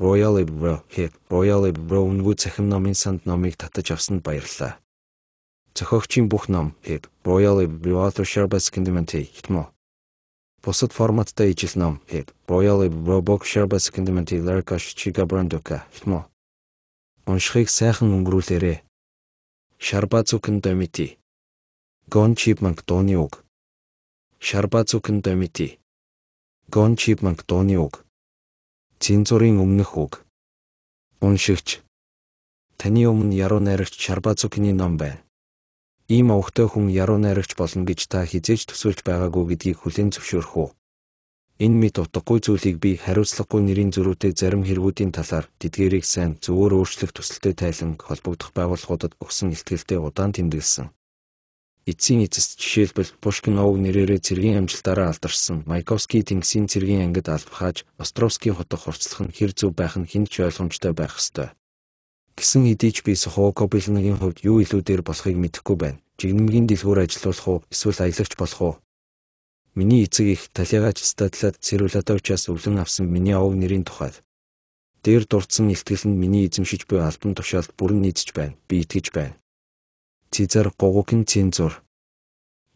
Royal Ebro Hip Royal Ebro өнгөө цахим номын санд номыг татаж авсанд баярлалаа. Зохиогчийн бүх ном Hip Royal Ebro Authorship Kindmenti хитмо. Бусад форматтай ижил ном Hip Royal Ebro Bookshop Kindmenti Larkash Chiga Brandoka хитмо. Уншихыг сайхан өнгөрүүлээрэ. Шарбацукэн Домити. Гон Чипманк Дони уг. Шарбацукэн Домити. Гон Чипманк Дони уг. Цинзурын өмнөх үг. Уншигч. Таны өмнө яруу найрагч Шарбазукны ном байна. Ийм өвгтэй хүн яруу найрагч болно гэж та хизээж төсөөлж байгаагүй гэдгийг хүлээн зөвшөөрөх үү? Энэ мэд утгагүй зүйлийг би хариуцлагагүй нэрийн зөрүүтэй зарим хэрэгүүдийн талаар тэдгэрийг сайн зөвөр өөрчлөх төсөлтэй тайлан холбогдох байгууллагуудад өгсөн ихтгэлтэй удаан тэмдэглэсэн эцсийн эцэс жишээлбэл Пушкин овг нэрээрээ цэргийн амжилтаараа алдарсан Майковский тэнгисийн цэргийн ангид албахааж Островский хотод хурцлах нь хэр зөв байх нь хэн ч ойлгомжтой байх ёстой. Гэсэн хэдий ч би Сухокобилныгийн хувьд юу илүү дээр болохыг мэдэхгүй байна. Жигнэмгийн дэлгүүр ажиллах уу эсвэл аялагч болох уу? Миний эцэг их Талигач стадлаад Цэрвлатовчаас өвлөн авсан миний овг нэрийн тухайд Дээр дурдсан ихтгэл нь миний эзэмшиж буй альбом тушаалд бүрэн нийцж байна. Би итгэж байна. Цизар Гогукин Цинзур.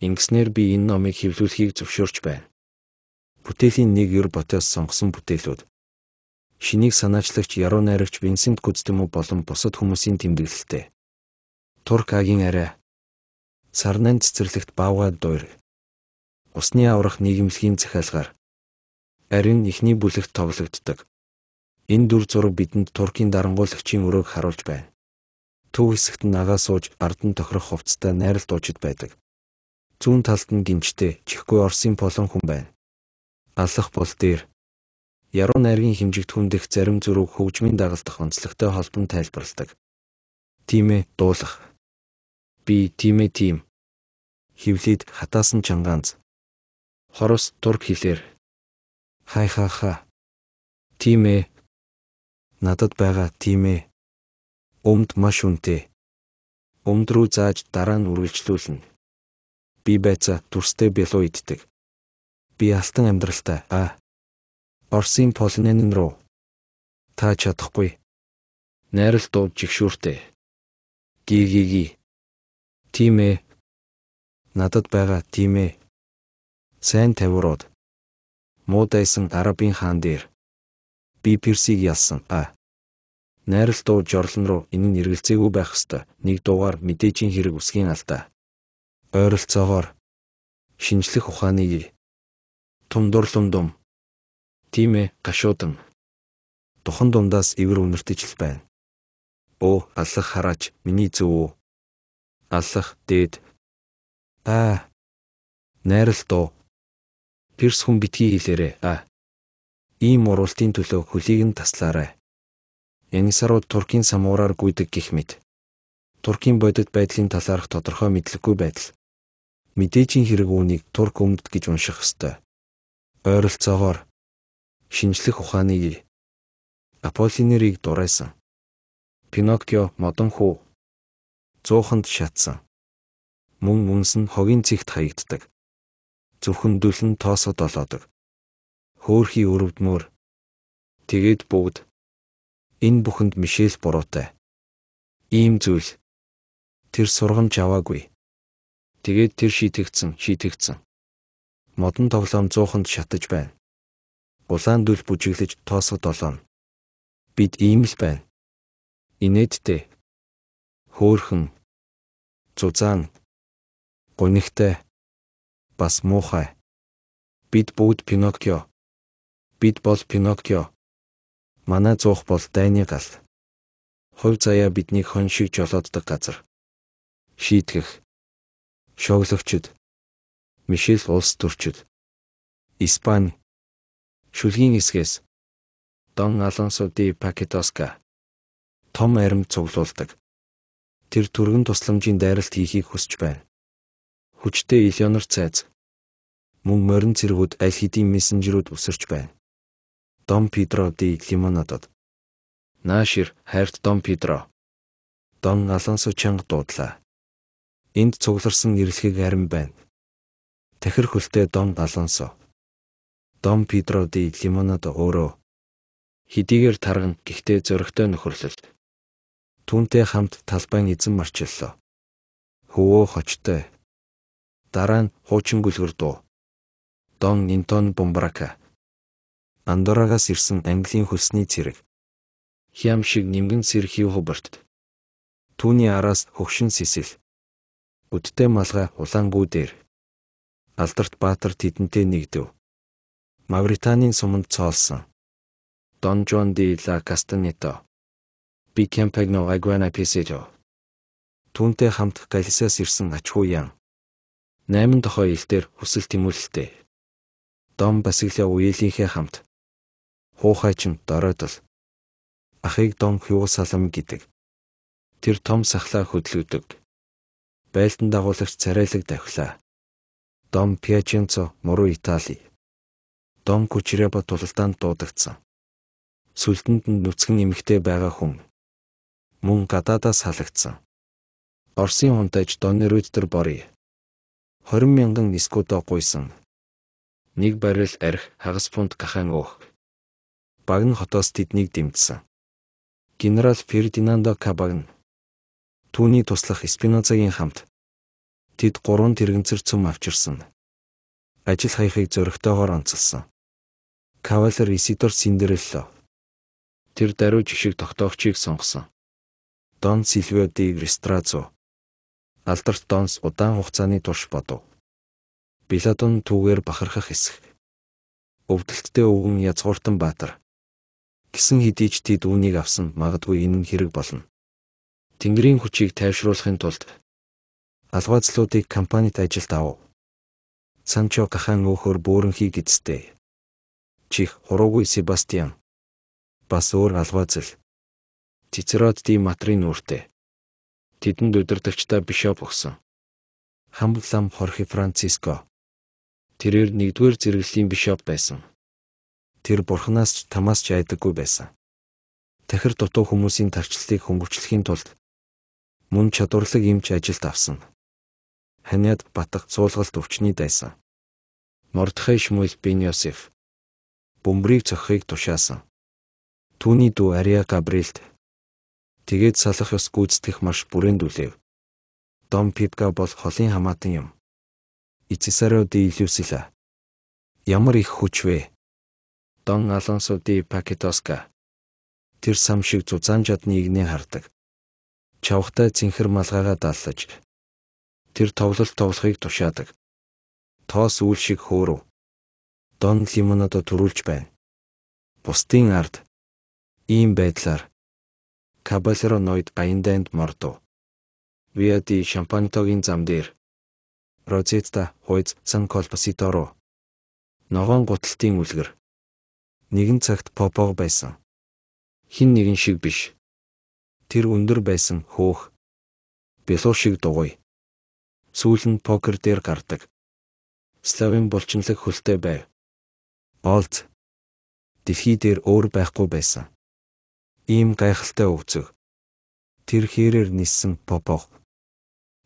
Ингэснээр би энэ номыг хэвлүүлэхийг зөвшөөрч байна. Бүтээлийн нэг ер ботоос сонгосон бүтээлүүд. Шинийг санаачлагч Яруу найрагч Винсент Гүздэмүү болон бусад хүмүүсийн тэмдэглэлтэй. Туркагийн арай. Сарнын цэцэрлэгт бавга дуур. Усны аврах нийгэмлэгийн захиалгаар. Харин ихний бүлэгт товлогддог. Энэ дүр зураг бидэнд Туркийн дарангуйлагчийн өрөөг харуулж байна төв хэсэгт нь агаа сууж ард нь тохирох хувцастай найрал дуучид байдаг. Зүүн талд нь гинжтэй чихгүй Оросын полон хүн байна. Алах бул дээр яруу найргийн хэмжигт хүндэх зарим зүрэг хөгжмийн дагалдах онцлогтой холбон тайлбарладаг. Тимэ дуулах. Би тимэ тим. Хевлээд хатаасан чангаанц. Хорос турк хэлээр. Хай ха ха. Тимэ надад байгаа тийм ээ. Өмд маш үнэтэй. Өмд рүү зааж дараа нь үргэлжлүүлнэ. Би байца төрстэй бялуу иддэг. Би алтан амьдралтай аа. Орсын Полинен руу та чадахгүй. Найрал дуу жигшүүртэй. Гигиги. Тийм ээ. Надад байгаа тийм ээ. Сайн тавирууд. Муудайсан арабын хаан дээр. Би персиг ялсан. А. Найралтуу жорлон руу энэ нь эргэлзээгүй байх ёстой. Нэг дуугаар мэдээжийн хэрэг үсгийн алдаа. Ойролцоогоор шинжлэх ухааны тумдурлум дум. Тийм ээ, гашуудан. Тухан дундаас ивэр үнэртэж л байна. Оо, аллах хараач, миний зөв үү? Аллах дээд. Аа. Найралтуу. Перс хүн битгий хэлээрээ. Аа. Ийм уралтын төлөө хөлийг нь таслаарай Янисарууд Туркийн самуураар гүйдэг гих мэд. Туркийн бодит байдлын талаарх тодорхой мэдлэггүй байдал. Мэдээжийн хэрэг үүнийг турк өмд гэж унших ёстой. Ойролцоогоор шинжлэх ухааны Аполлинерийг дурайсан. Пиноккио модон хүү зууханд шатсан. Мөн үнс нь хогийн цэгт хаягддаг. Зөвхөн дүлэн тоосод олоодог. Хөөхий өрөвдмөр. Тэгэд бүгд Энэ бүхэнд Мишель буруутай. Ийм зүйл. Тэр сургамж аваагүй. Тэгээд тэр шийтгцэн, шийтгцэн. Модон тоглоом 100-нд шатаж байна. Улаан дүл бүжиглэж тоосод олоо. Бид ийм л байна. Инээдтэй. Хөөхөн. Зузаан. Гунигтай. Бас муухай. Бид бүгд Пиноккио. Бид бол Пиноккио. Манай зуух бол дайны гал. Хувь заяа бидний хон шиг жолооддог газар. Шийтгэх. Шоглогчд. Мишель улс төрчд. Испани. Шүлгийн хэсгээс Дон Алонсо ди Пакетоска том арим цуглуулдаг. Тэр түргэн тусламжийн дайралт хийхийг хүсэж байна. Хүчтэй Элеонор цайз мөн морин цэргүүд аль хэдийн мессенжерүүд үсэрч байна. Дон Педро ди Лимонадод. Наашир хайрт Дон Педро. Дон Алонсо чанга дуудлаа. Энд цугларсан нэрлэгийг харин байна. Тахир хөлтэй Дон Алонсо. Дон Педро ди Лимонадо өөрөө хэдийгээр тарган гэхдээ зөрөгтэй нөхөрлөл. Түүнтэй хамт талбайн эзэн марчиллоо. Хөвөө хочтой. Дараа нь хуучин гүлгэр дуу. Дон Нинтон Бумбрака Андорагаас ирсэн Английн хөлсний цэрэг. Хям шиг нимгэн сэрхий хөвөрт. Түүний араас хөгшин сэсэл. Үдтэй малгай улаангүү дээр. Алдарт Баатар тэдэнтэй нэгдэв. Мавританийн суманд цоолсон. Дон Жон де ла Кастането. Би Кемпегно Агуана Песежо. Түүнтэй хамт Галисаас ирсэн аж ахуйн 8 дохой илтер хүсэл тэмүүлэлтэй. Дом Басигле уйлийнхээ хамт хуухайчим дороодл ахыг дон хюу салам гэдэг. Тэр том сахлаа хөдлөөдөг. Байлдан дагуулагч царайлаг давхлаа. Дон Пьяченцо муруу Итали. Дон Кучреба тулалдаанд дуудагдсан. Сүлдэнд нь нүцгэн эмэгтэй байгаа хүн. Мөн гадаадаас халагдсан. Орсын хунтайж Донны рүүдтер борё. 20 мянган нискудо гуйсан. Нэг барил арх хагас фунт гахаан өөх. Багн хотоос тэднийг дэмжсэн. Генерал Фердинандо Кабагн түүний туслах Спинозагийн хамт тэд гурван тэрэгцэр цөм авчирсан. Ажил хаяхыг зөрөгтэйгээр онцолсон. Кавалер Исидор Синдерелло тэр даруй жишг тогтоогчийг сонгосон. Дон Силвио Ди Ристразо алдарт Донс удаан хугацааны турш бодов. Биладон түүгээр бахархах хэсэг. Өвдөлттэй өвгөн Язгууртан Баатар гэсэн хэдий ч тэд үүнийг авсан магадгүй энэ нь хэрэг болно. Тэнгэрийн хүчийг тайвшруулахын тулд алгаазлуудыг компанид ажилд ав. Санчо Кахан өөхөр бөөрөнхий гидстэй. Чих хуруугүй Себастьян. Бас өөр алгаазл. Цицерот Ди Матрин үүртэй. Тэдэнд удирдагчдаа бишоп өгсөн. Хамблам Хорхи Франциско. Тэрээр нэгдүгээр зэрэглэлийн бишоп байсан тэр бурхнаас ч тамаас ч айдаггүй байсан. Тахир дутуу хүмүүсийн тарчлалыг хөнгөвчлөхийн тулд мөн чадварлаг эмч ажилд авсан. Ханиад батах цуулгалт өвчний дайсан. Мордхай Шмуэл бин Йосеф бөмбөрийг цохихыг тушаасан. Түүний дүү Ария Габриэлт тэгээд салах ёс гүйцэтгэх маш бүрэн дүлэв. Дом Пипка бол холын хамаатан юм. Ицэсаро ди Илюсила. Ямар их хүч вэ? Дон Алонсо Ди Пакетоска. Тэр сам шиг зузаан жадны игнээ хардаг. Чавхтай цэнхэр малгайгаа дааллаж тэр тоглолт тоглохыг тушаадаг. Тоос үүл шиг хөөрөв. Дон лимонадо төрүүлж байна. Бусдын ард ийм байдлаар Кабалеро ноёд баянданд мордов. Виати шампантогийн зам дээр Розетта хойц сан колпаситоро ногоон гуталтын үлгэр нэгэн цагт Попог байсан. Хин нэгэн шиг биш. Тэр өндөр байсан хөөх. Белуу шиг дугуй. Сүүл нь покер дээр гардаг. Славын булчинлаг хөлтэй байв. Олд дэлхий дээр өөр байхгүй байсан. Ийм гайхалтай өвцөг. Тэр хийрээр ниссэн Попог.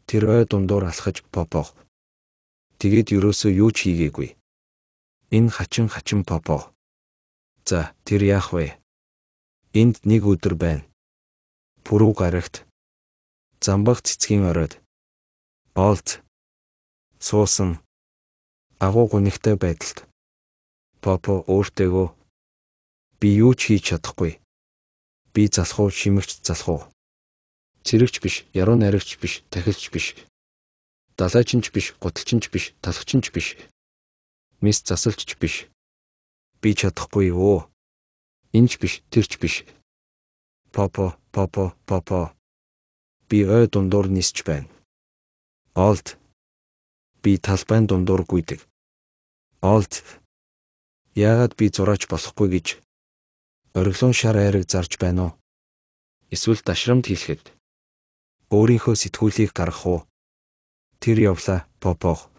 Тэр ой дундуур алхаж Попог. Тэгэд юрөөсөө юу ч хийгээгүй. Энэ хачин хачин Попог За тэр яах вэ? Энд нэг өдөр байна. Пүрүү гарагт. Замбах цэцгийн оройд. Олд. Суусан. Агуу гүнхтэй байдалд. Попо өөртөөгөө би юу ч хийж чадахгүй. Би залхуу шимэгч залхуу. Цэрэгч биш, яруу найрагч биш, тахилч биш. Далайчинч биш, гуталчинч биш, талхчинч биш. Мис засалчч биш. Би чадахгүй юу? Инж биш, тэрч биш. Попо, попо, попо. Би ой дундуур нисч байна. Олд. Би талбайн дундуур гүйдэг. Олд. Яагаад би зураач болохгүй гэж ориглон шар айраг зарж байна уу? Эсвэл ташрамд хийлэхэд өөрийнхөө сэтгүүлийг гаргах уу? Тэр явла попох.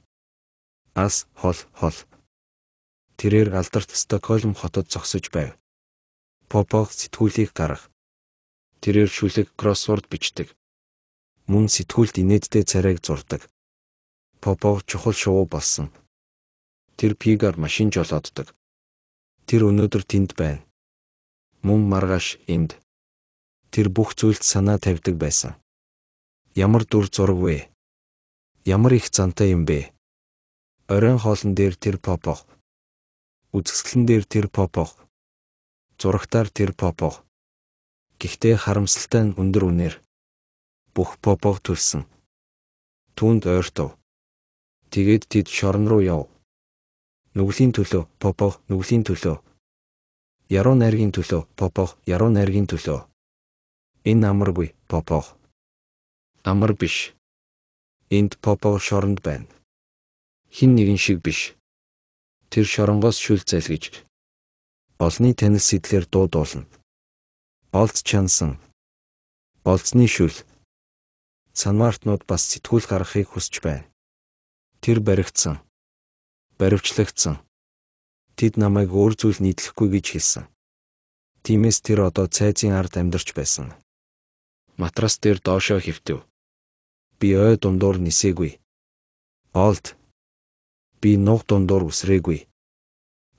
Ас хол хол тэрээр алдарт Стокгольм хотод зогсож байв. Попов сэтгүүлийг гарах. Тэрээр шүлэг кроссворд бичдэг. Мөн сэтгүүлд инээдтэй царайг зурдаг. Попов чухал шувуу болсон. Тэр пигаар машин жолооддаг. Тэр өнөөдөр тэнд байна. Мөн маргааш энд. Тэр бүх зүйлд санаа тавьдаг байсан. Ямар дүр зураг вэ? Ямар их зантай юм бэ? Оройн хоолн дээр тэр Попов үзэсгэлэн дээр тэр попох. Зурагтаар тэр попох. Гэхдээ харамсалтай нь өндөр үнээр бүх попог төлсөн. Түүнд ойртов. Тэгээд тэд шорон руу яв. Нүглийн төлөө попог, нүглийн төлөө. Яруу найргийн төлөө попог, яруу найргийн төлөө. Энэ амаргүй попог. Амар биш. Энд попог шоронд байна. Хин нэгэн шиг биш тэр шоронгоос шүл зээлгэж олны танил сэтлэр дуудуулна. Олц чансан. Олцны шүл. Санмартнууд бас сэтгүүл гаргахыг хүсч байна. Тэр баригдсан. Баривчлагдсан. Тэд намайг өөр зүйл нийтлэхгүй гэж хэлсэн. Тимээс тэр одоо цайзын ард амьдарч байсан. Матрас дээр доошоо хэвтэв. Би ой дундуур нисээгүй. Олд Би нуг дундуур үсрээгүй.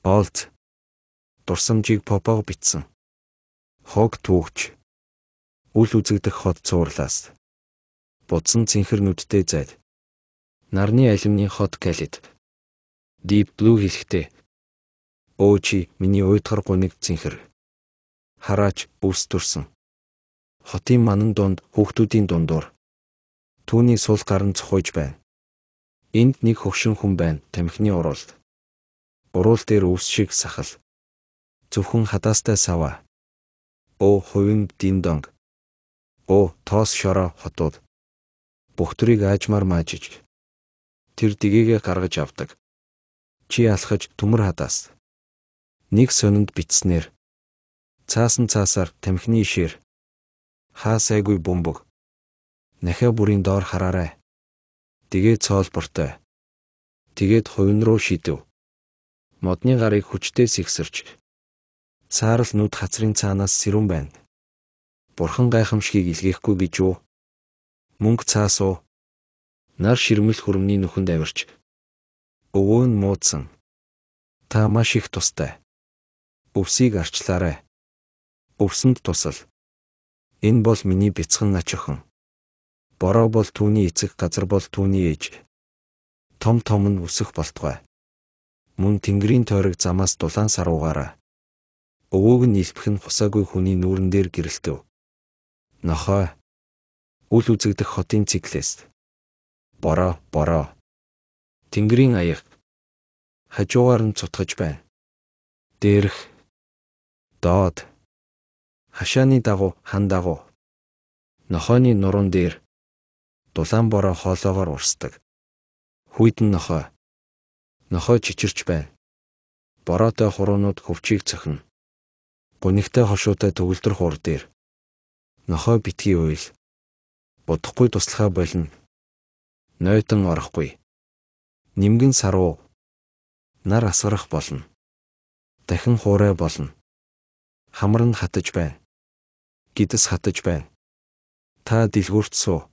Олд дурсамжийг попог битсэн. Хог түүгч. Үл үзэгдэх хот цуурлаас. Будсан цэнхэр нүдтэй зайд. Нарны алимны хот галит. Deep Blue хэлэхдээ Өөчи миний уйдгар гуниг цэнхэр. Хараач бүс төрсөн. Хотын манан дунд хүүхдүүдийн дундуур түүний сул гарын цохойж байна. Энд нэг хөвшин хүн байна. Тамхины уруулд. Уруул дээр өвс шиг сахал. Зөвхөн хадаастай сава. Оо хувин диндонг. Оо тоос шороо хотууд. Бүх төрийг аажмаар маажиж. Тэр дигээгээ гаргаж авдаг. Чи алхаж төмөр хадаас. Нэг сонинд битснээр цаасан цаасаар тамхины ишээр хаасайгүй бөмбөг. Нахаа бүрийн доор хараарай Тэгээд цоолбортой. Тэгээд хувин руу шидэв. Модны гарыг хүчтэй сэгсэрч саарл нүд хацрын цаанаас сэрүүн байна. Бурхан гайхамшгийг илгээхгүй гэж юу? Мөнгө цаасуу. Нар ширмэл хүрмний нүхэнд авирч. Өвөө нь муудсан. Та маш их тустай. Өвсийг арчлаарай. Өвсөнд тусал. Энэ бол миний бяцхан ач охин бороо бол түүний эцэг газар бол түүний ээж том том нь үсэх болтгой мөн тэнгэрийн тойрог замаас дулаан саруугаараа өвөөг нь илбэх нь хусаагүй хүний нүүрэн дээр гэрэлтэв нохой үл үзэгдэх хотын циклэст бороо бороо тэнгэрийн аяг хажуугаар нь цутгаж байна дээрх доод хашааны дагуу хан дагуу нохойны нуруунд дээр дулаан бороо хоолоогоор урсдаг. Хүйдэн нохой. Нохой чичирч байна. Бороотой хуруунууд хөвчийг цохино. Гунигтай хошуутай төвлөрд хур дээр. Нохой битгий уйл. Будахгүй туслахаа болно. Нойтон орохгүй. Нимгэн саруу. Нар асгарах болно. Дахин хуурай болно. Хамар нь хатаж байна. Гидэс хатаж байна. Та дэлгүүрт суу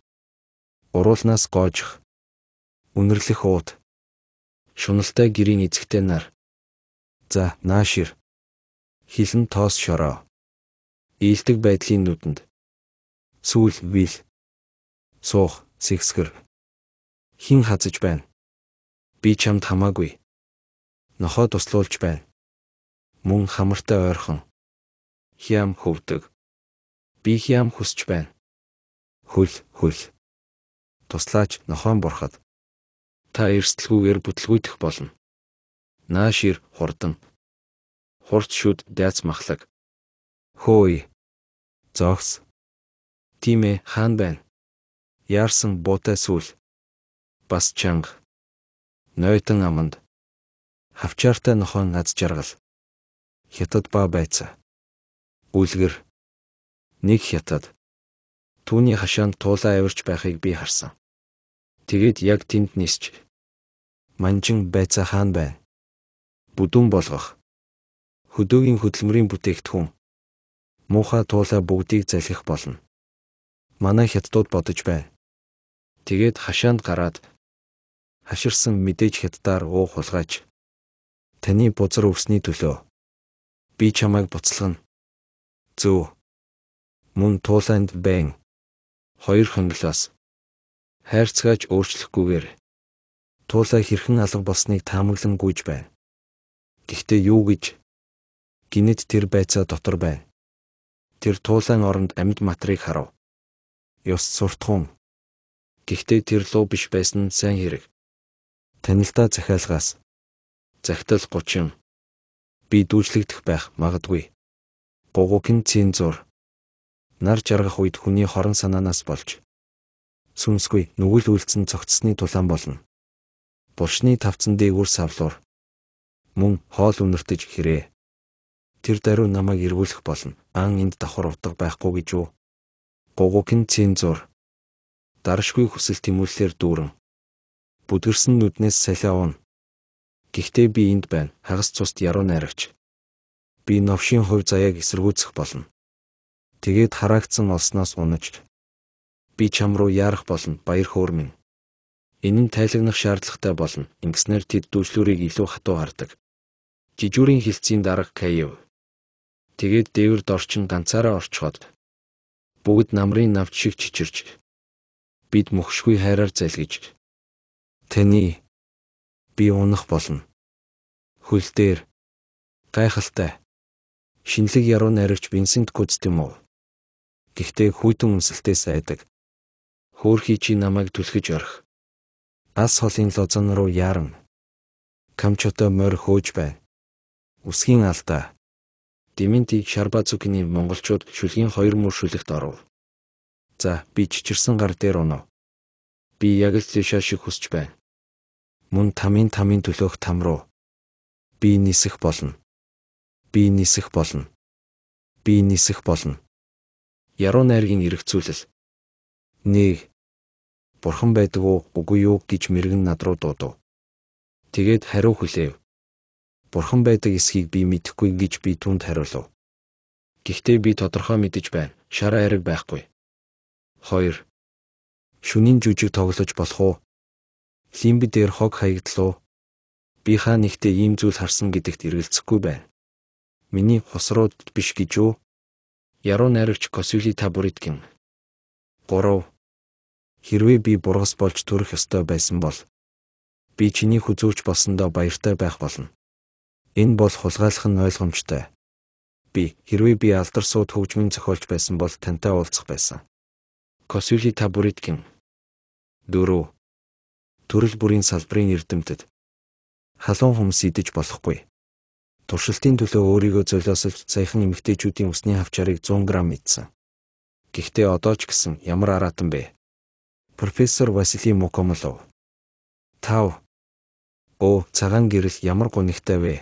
Уруулнаас гоожих. Үнэрлэх ууд. Шуналтай гэрийн эзэгтэй нар. За, наашир. Хилэн тоос шороо. Ийдэг байдлын нүдэнд. Сүүл вил. Суух, сэхсгэр. Хин хазаж байна. Би чамд хамаагүй. Нохоо туслуулж байна. Мөн хамартай ойрхон. Хям хөвдөг. Би хям хүсч байна. Хөл, хөл туслаач нохоон бурхад та эрсдэлгүйгээр бүтлгүйтэх болно. Наашир хурдан хурц шүд дайц махлаг хөөе зогс тимэ хаан байна. Яарсан буутай сүл бас чанга нойтон аманд хавчаартай нохоон аз жаргал хятад ба байца үлгэр нэг хятад түүний хашаанд туулаа авирч байхыг би харсан Тэгээд яг тэнд нисч манжин байцаа хаан байна. Бүдүүн болгох. Хөдөөгийн хөдөлмөрийн бүтээгдэхүүн. Муухай туулаа бүгдийг залхих болно. Манай хятадууд бодож байна. Тэгээд хашаанд гараад хаширсан мэдээж хятадаар уух хулгайч. Таны бузар өвсний төлөө би чамайг буцалгана. Зөв. Мөн туулаанд байна. Хоёр хонглоос хайрцгааж өөрчлөхгүйгээр туулаа хэрхэн алга болсныг таамаглан гүйж байна. Гэхдээ юу гэж гинэд тэр байцаа дотор байна. Тэр туулаан оронд амьд матрыг харав. Ёс суртахуун. Гэхдээ тэр луу биш байсан нь сайн хэрэг. Танилтаа захиалгаас захидал 30 би дүүжлэгдэх байх магадгүй. Гугугин цэн зур нар жаргах үед хүний хорон санаанаас болж сүнсгүй нүгэл үйлцэн цогцсны тулаан болно. Булшны тавцан дээгүр савлуур мөн хоол үнэртэж хэрээ. Тэр даруй намайг эргүүлэх болно. Ан энд давхар утга байхгүй гэж юу? Гугукин цензур. Даршгүй хүсэл тэмүүлэлээр дүүрэн. Бүдгэрсэн нүднээс салиавна. Гэхдээ би энд байна. Хагас цуст яруу найрагч. Би новшийн хувь заяаг эсэргүүцэх болно. Тэгээд хараагцсан олсноос унаж би чам руу яарах болно баяр хөөр минь. Энэ нь тайлагнах шаардлагатай болно. Ингэснээр тэд дүүжлүүрийг илүү хатуу хардаг. Жижүүрийн хилцийн дарга Каев. Тэгээд дээвэр дорчин ганцаараа орчход бүгд намрын навч шиг чичирж бид мөхшгүй хайраар залгиж таны би унах болно. Хөл дээр гайхалтай шинэлэг яруу найрагч Винсент Куц гэмүү. Гэхдээ хүйтэн өмсөлтөөс айдаг хөөхий чи намайг түлхэж орх. Бас холын лозон руу яарам. Камчото морь хөөж бай. Үсгийн алдаа. Дементиг Шарбацукны монголчууд шүлгийн хоёр мөр шүлэгт оров. За би чичирсэн гар дээр унав. Би яг л тийшээ шиг хүсч байна. Мөн тамийн тамийн төлөөх там руу. Би нисэх болно. Би нисэх болно. Би нисэх болно. Яруу найргийн эргцүүлэл Нэг бурхан байдаг уу үгүй юу гэж мэрэгэн над руу дуудав. Тэгээд хариу хүлээв. Бурхан байдаг эсхийг би мэдэхгүй гэж би түнд хариулав. Гэхдээ би тодорхой мэдэж байна. Шараа хэрэг байхгүй. 2. Шүнийн жүжиг тоглож болох уу? Лимби дээр хог хаягдлуу. Би хаа нэгтээ ийм зүйл харсан гэдэгт эргэлзэхгүй байна. Миний хусрууд биш гэж юу? Яруу найрагч Косюли Табурит гин. 3 Хэрвээ би бургас болж төрөх ёстой байсан бол би чиний хүзүүч болсондоо баяртай байх болно. Энэ бол хулгайлах нь ойлгомжтой. Би хэрвээ би алдар сууд хөгжмийн зохиолч байсан бол тантай уулзах байсан. Косюли та бүрид гин. 4. Төрөл бүрийн салбарын эрдэмтэд халуун хүмүүс идэж болохгүй. Туршилтын төлөө өөрийгөө золиосолж саяхан эмэгтэйчүүдийн усны хавчарыг 100 г мэдсэн. Гэхдээ одоо ч гэсэн ямар араатан бэ? профессор Василий Мокомолов. Тав. Оо, цагаан гэрэл ямар гонигтай вэ?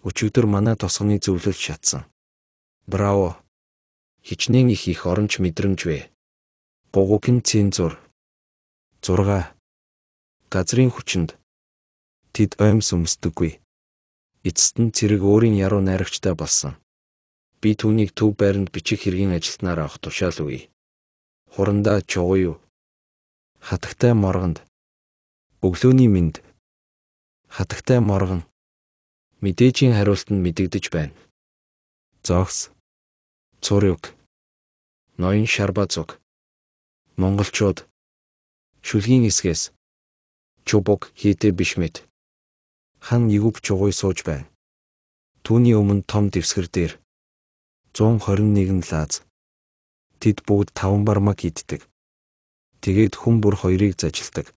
Өчигдөр манай тосгоны зөвлөл шатсан. Браво. Хичнээн их их оронч мэдрэмж вэ. Гогукин цензур. 6. Газрын хүчинд тэд оймс өмсдөггүй. Эцэст нь цэрэг өөрийн яруу найрагчтай болсон. Би түүнийг төв байранд бичих хэргийн ажилтнаар авах тушаал үе. Хурандаа чуугүй юу? хатагтай моргонд өглөөний мэд хатагтай моргон мэдээжийн хариулт нь мэдэгдэж байна. Зогс цурыг ноён шарба зүг монголчууд шүлгийн эсгээс чубок хийдэ биш мэд хан Егүп чугуй сууж байна. Түүний өмнө том дэвсгэр дээр 121 лаз тэд бүгд таван бармаг иддэг. Тэгээд хүн бүр хоёрыг зажилдаг.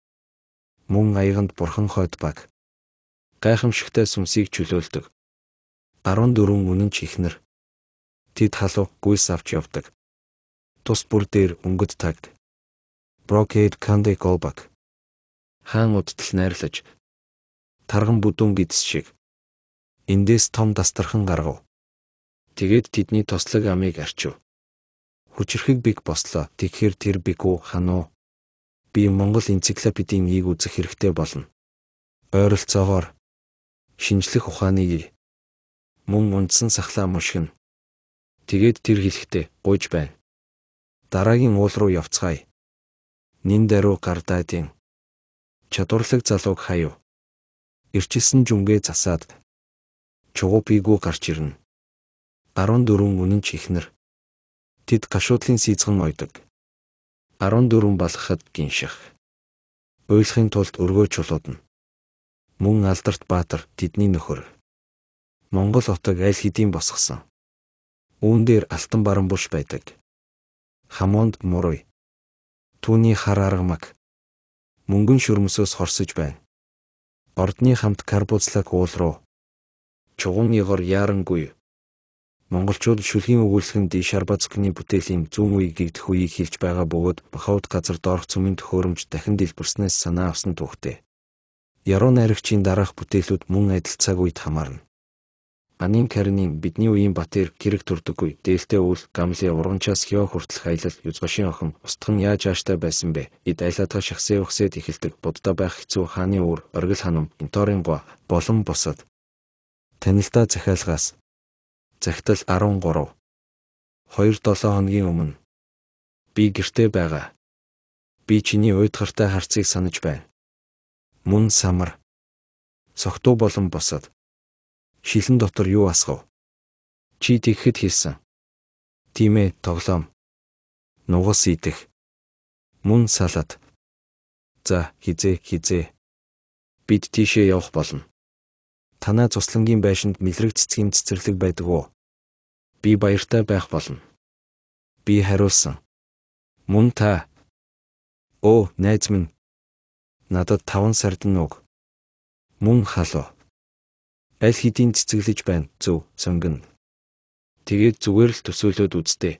Мөн аяганд бурхан хойд баг. Гайхамшигтай сүмсийг чөлөөлдөг. 14 үнэн ч ихнэр. Тэд халуух гүйс авч явдаг. Тус бүр дээр өнгөд тагд. Brocade Candy Golbak. Хаан удтал найрлаж тарган бүдүүн гидс шиг эндээс том дастархан гаргав. Тэгээд тэдний тослог амийг арчив. Хүчрэхэг биг бослоо. Тэгэхэр тэр бигүү хануу бий Монгол энциклопедийн ийг үзэх хэрэгтэй болно. Ойролцоогоор шинжлэх ухааныг мөн үндсэн сахлаа мушгин. Тэгээд тэр хэлэхдээ гуйж байна. Дараагийн уул руу явцгаая. Нин даруй гардадын чадварлаг залууг хаяв. Ирчилсэн жүнгээ засаад чугуупигүү гарч ирнэ. 14 үнэн чихнэр. Тэд гашуудлын сийцгэн ойдог. 14 болоход гинших. Уйлахын тулд өргөө чулуудна. Мөн алдарт баатар тэдний нөхөр. Монгол хотог аль хэдийн босгосон. Үүн дээр алтан баран бүш байдаг. Хамонд мурой. Түүний хар аргамаг. Мөнгөн шүрмсөөс хорсож байна. Ордны хамт карбуцлаг уул руу. Чугуун игор яарангүй Монголчууд шүлгийн өгүүлсгэнд иш арбацкны бүтээлийн зүүн үе гэгдэх үеийг хэлж байгаа бөгөөд Бахауд газар доорх цөмийн төхөөрөмж дахин дэлбэрснээс санаа авсан түүхтэй. Яруу найрагчийн дараах бүтээлүүд мөн адил цаг үед хамаарна. Анин Карнин бидний үеийн Батэр гэрэг төрдөггүй дээлтэй үл гамлийн урганчаас хё хүртэлх аялал юзгашийн охин устган яаж ааштай байсан бэ? Эд аялаатаа шахсээ ухсээд эхэлдэг буддаа байх хэцүү хааны үр оргил ханам энторын го болон бусад танилдаа захиалгаас Захидал 13. 2-7 хоногийн өмнө би гэртээ байгаа. Би чиний уйдгартай харцыг санаж байна. Мөн самар. Согтуу болон босод. Шилэн дотор юу асгав? Чи тэгхэд хэлсэн. Тимэ тоглоом. Нугас идэх. Мөн салат. За хизээ хизээ. Бид тийшээ явах болно. Танаа цуслангийн байшинд мэлрэг цэцгийн цэцэрлэг байдаг уу? Би баяртай байх болно. Би хариулсан. Мөн та. Оо, найз минь. Надад 5 сард нүг. Мөн халуу. Аль хэдийн цэцэглэж байна. Зөв, сонгоно. Тэгээд зүгээр л төсөөлөд үзтээ.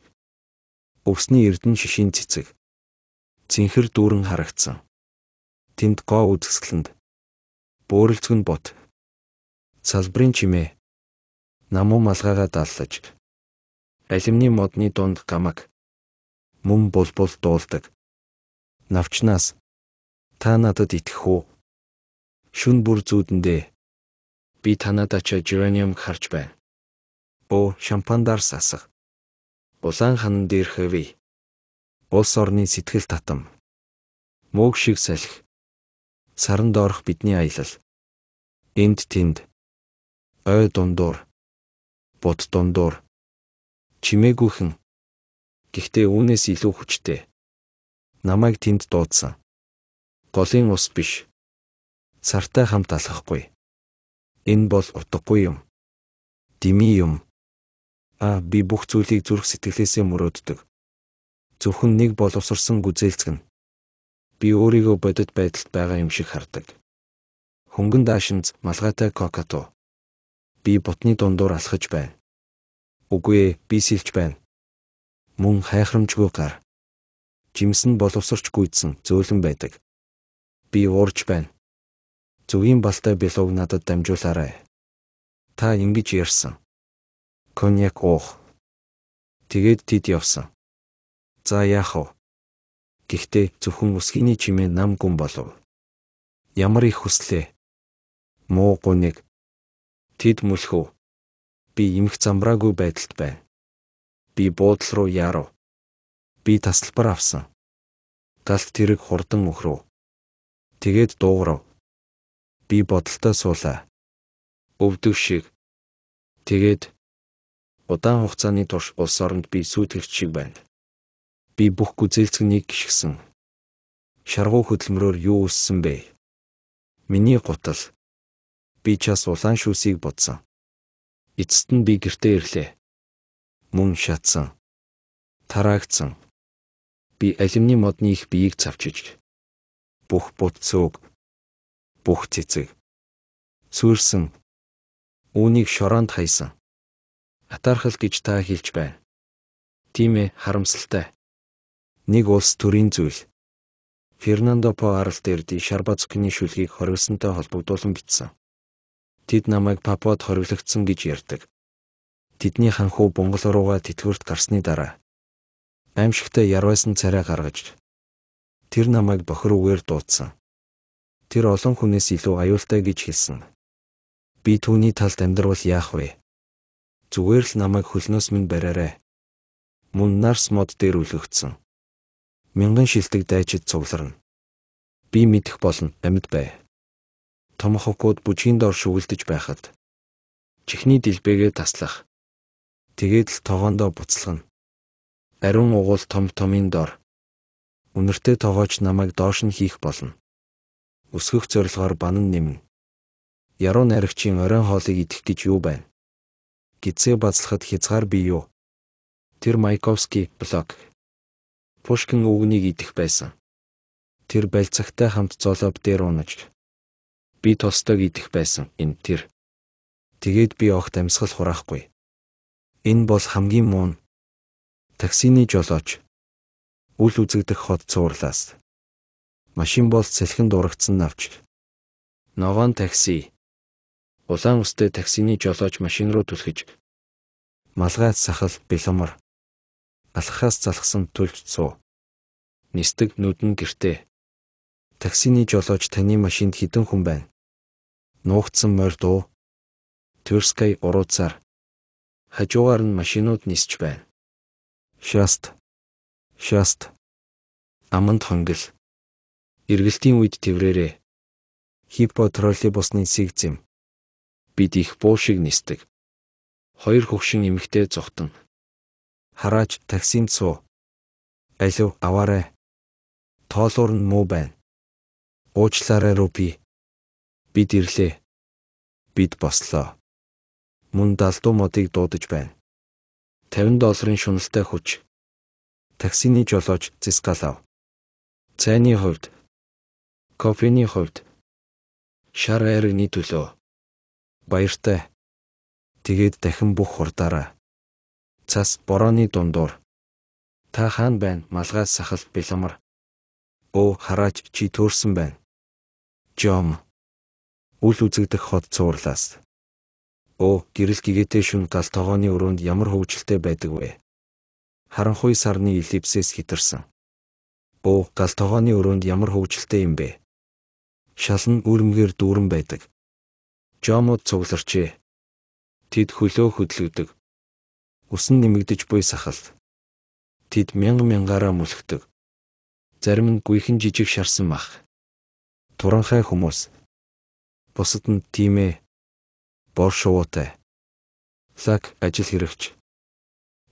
Өвсний эрдэн шишийн цэцэг. Цинхэр дүүрэн харагдсан. Тэнд гоо үзэсгэлэнд бөөрөлцгөн бот салбарын чимээ намуу малгайгаа дааллаж алимны модны дунд гамаг мөн булбул дуулдаг навчнаас та надад итгэх үү шүн бүр зүүдэндээ би танадаача жираниум харж байна бо шампандаар сасах улаан ханан дээр хэвээ улс орны сэтгэл татам мөөг шиг салхи саран доорх бидний аялал энд тэнд ой дундуур бод дундуур чимээгүйхэн гэхдээ үүнээс илүү хүчтэй намайг тэнд дуудсан голын ус биш сартай хамт алхахгүй энэ бол утгагүй юм дими юм а би бүх зүйлийг зүрх сэтгэлээсээ мөрөөддөг зөвхөн нэг боловсрсан гүзээлцгэн би өөрийгөө бодит байдалд байгаа юм шиг хардаг хөнгөн даашинз малгайтай кокато Би бутны дундуур алхаж байна. Үгүй ээ, би сэлж байна. Мөн хайхрамжгүй гар. Жимс нь боловсорч гүйдсэн зөөлөн байдаг. Би уурж байна. Зөвийн балтай билууг надад дамжуулаарай. Та ингэж ярьсан. Коньяк уух. Тэгээд тэд явсан. За яах вэ? Гэхдээ зөвхөн усхийний чимээ нам гүн болов. Ямар их хүслээ. Муу гуниг Тэд мөлхөв. Би имэх замбраагүй байдалд байна. Би буудал руу яруу. Би тасалбар авсан. Галт тэрэг хурдан өхрөв. Тэгээд дуугарав. Би бодолтой суулаа. Өвдөг шиг. Тэгээд удаан хугацааны турш улс оронд би сүйтгэгч шиг байна. Би бүх гүзэлцгэнийг гიშгсэн. Шаргуу хөдөлмөрөөр юу үссэн бэ? Миний гутал Би час улаан шүүсийг бодсон. Эцэст нь би гэртээ ирлээ. Мөн шатсан. Тараагдсан. Би алюминий модны их биеийг завчиж бүх бут цөөг бүх цэцэг сүйрсэн үүнийг шороонд хайсан. Атаархал гэж та хэлж байна. Тийм ээ, харамсалтай. Нэг улс төрийн зүйл. Фернандо По арал дээр Ди Шарбацкны шүлгийг хориглосонтой холбогдуулан бичсэн. Тэд намайг Папуад хориглогдсон гэж ярьдаг. Тэдний ханхүү Монгол руугаа тэтгэврт гарсны дараа аимшигтай ярвайсан царай гаргаж тэр намайг бохир үгээр дуудсан. Тэр олон хүнээс илүү аюултай гэж хэлсэн. Би түүний талд амьдрал яах вэ? Зүгээр л намайг хөлнөөс минь бариарай. Мөн нарс мод дээр үлгэгдсэн. Мянган шилдэг дайчид цугларна. Би мэдэх болно амьд бай томхогууд бүжгийн дор шүглдэж байхад чихний дэлбэгээ таслах. Тэгээд л тогоондоо буцалгана. Ариун угуул том томын дор. Үнэртэй тогооч намайг доош нь хийх болно. Өсгөх зорилгоор банан нэмнэ. Яруу найрагчийн оройн хоолыг идэх гэж юу байна? Гизээ базлахад хязгаар бий юу? Тэр Майковский блок. Пушкин үгнийг идэх байсан. Тэр бэлцэгтэй хамт золоб дээр унаж Би Толстойг идэх байсан энэ тэр. Тэгээд би огт амьсгал хураахгүй. Энэ бол хамгийн муу нь. Таксины жолооч үл үзэгдэх хот цуурлаас машин бол цэлхэн дурагцсан навч. Ногоон такси. Улаан устэй таксины жолооч машин руу түлхэж малгайд сахал бэлэмэр алхахаас залхсан төлж суу. Нисдэг нүдэн гэртээ. Таксины жолооч таны машинд хідэн хүн байна. Нуугдсан морь дуу. Тверскай урууцаар. Хажуугаар нь машинууд нисч байна. Шаст. Шаст. Аманд хонгил. Иргэлтийн үед тэврээрээ. Хиппо троллейбусны сэгзэм. Бид их буу шиг нисдэг. Хоёр хөвшин эмэгтэй зүхтэн. Хараач таксинд суу. Алив аваарэ. Тоолуур нь муу байна. Уучлаарай Руби. Бид ирлээ. Бид бослоо. Мөн далдуу модыг дуудаж байна. 50 долларын шуналтай хүч. Таксины жолооч Цискалав. Цайны хувьд, кофений хувьд шар айрны төлөө баяртай. Тэгээд дахин бүх хурдаараа цас борооны дундуур та хаан байна малгай сахал бэлмар өө хараач чи төрсэн байна Жом. Үл үзэгдэх хот цуурлаас. Оо, гэрэл гэгээтэй шүн гал тогооны өрөөнд ямар хөвгөлтэй байдаг вэ? Харанхуй сарны эллипсээс хитэрсэн. Оо, гал тогооны өрөөнд ямар хөвгөлтэй юм бэ? Шалн үрмгээр дүүрэн байдаг. Жомод цугларчээ. Тэд хөлөө хөдлөгдөг. Усан нэмэгдэж буй сахал. Тэд мянган мянгаараа мөлхдөг. Зарим нь гүйхэн жижиг шарсан мах. Туранхай хүмүүс бусад нь тийм ээ бор шувуутай. Лаг ажил хэрэгч.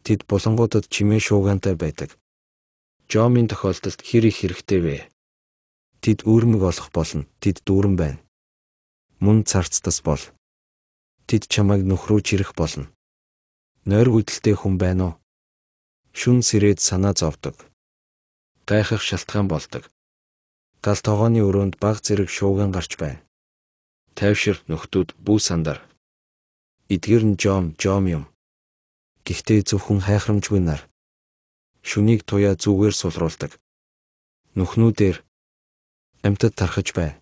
Тэд булангуудад чимээ шуугаантай байдаг. Жомын тохиолдолд хэр их хэрэгтэй вэ? Тэд өөрмөг олох болно. Тэд дүүрэн байна. Мөн царцтас бол. Тэд чамайг нөхрөө чирэх болно. Нойр гүдэлтэй хүн байна уу? Шүн сэрээд санаа зовдөг. Гайхах шалтгаан болдог. Гал тогооны өрөөнд баг зэрэг шуугиан гарч байна. Тайвшир нөхдүүд бүү сандар. Эдгэр нь жом жом юм. Гэхдээ зөвхөн хайхрамжгүй нар. Шүнийг туяа зүгээр сулруулдаг. Нүхнүүдээр амьтад тархаж байна.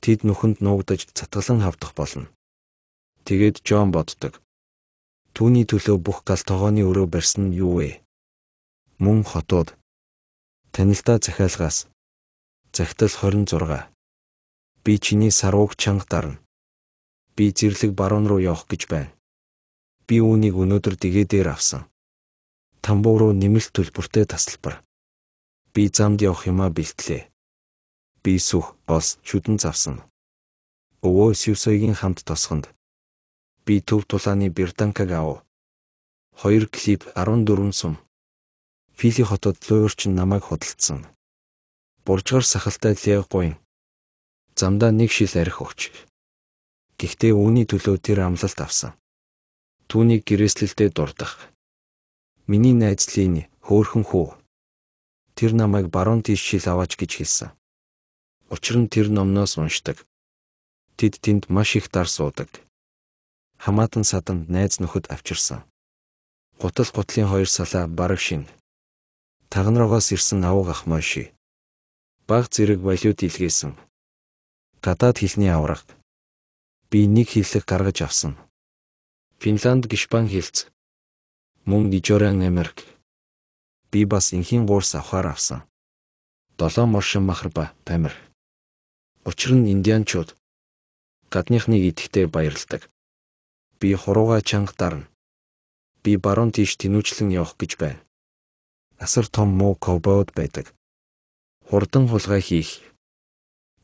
Тэд нүхэнд нуугдаж цатгалан хавдах болно. Тэгээд Джон боддог. Түүний төлөө бүх гал тогооны өрөө барьсан нь юу вэ? Мөн хотууд. Танилтаа захиалгаас Захидал 26. Би чиний сарууг чанга дарна. Би зэрлэг баруун руу явах гэж байна. Би үүнийг өнөөдөр дэгээдээр авсан. Тамбуу руу нэмэлт төлбөртэй тасалбар. Би замд явах юмаа бэлтлээ. Би сүх, олс, шүдэн завсан. Өвөө Сүүсойгийн хамт тосгонд би төв тулааны Берданкаг ав. 2 клип 14 сум. Фили хотод луурчин намайг худалдсан. Буржгар сахалтай Легуин замдаа нэг шил арх өгч. Гэхдээ үүний төлөө тэр амлалт авсан. Түүний гэрээслэлдээ дурдах. Миний найз Лини хөөхөн хүү. Тэр намайг баруун тийш шил аваач гэж хэлсэн. Учир нь тэр номноос уншдаг. Тэд тэнд маш их дар суудаг. Хамаатан садан найз нөхөд авчирсан. Гутал гутлын хоёр салаа бараг шин. Тагнароогоос ирсэн авга ахмойши баг зэрэг валют илгээсэн. Гадаад хэлний аврагт би нэг хэллэг гаргаж авсан. Финланд гişбан хэлц. Мөн Нижоран Америк. Би бас энхийн гуурс авахаар авсан. Долоон моршин махарба тамир. Учир нь индианчууд гадныхныг идэхтэй баярладаг. Би хурууга чанга дарна. Би баруун тийш тэнүүчлэн явах гэж байна. Асар том муу ковбод байдаг хурдан хулгай хийх.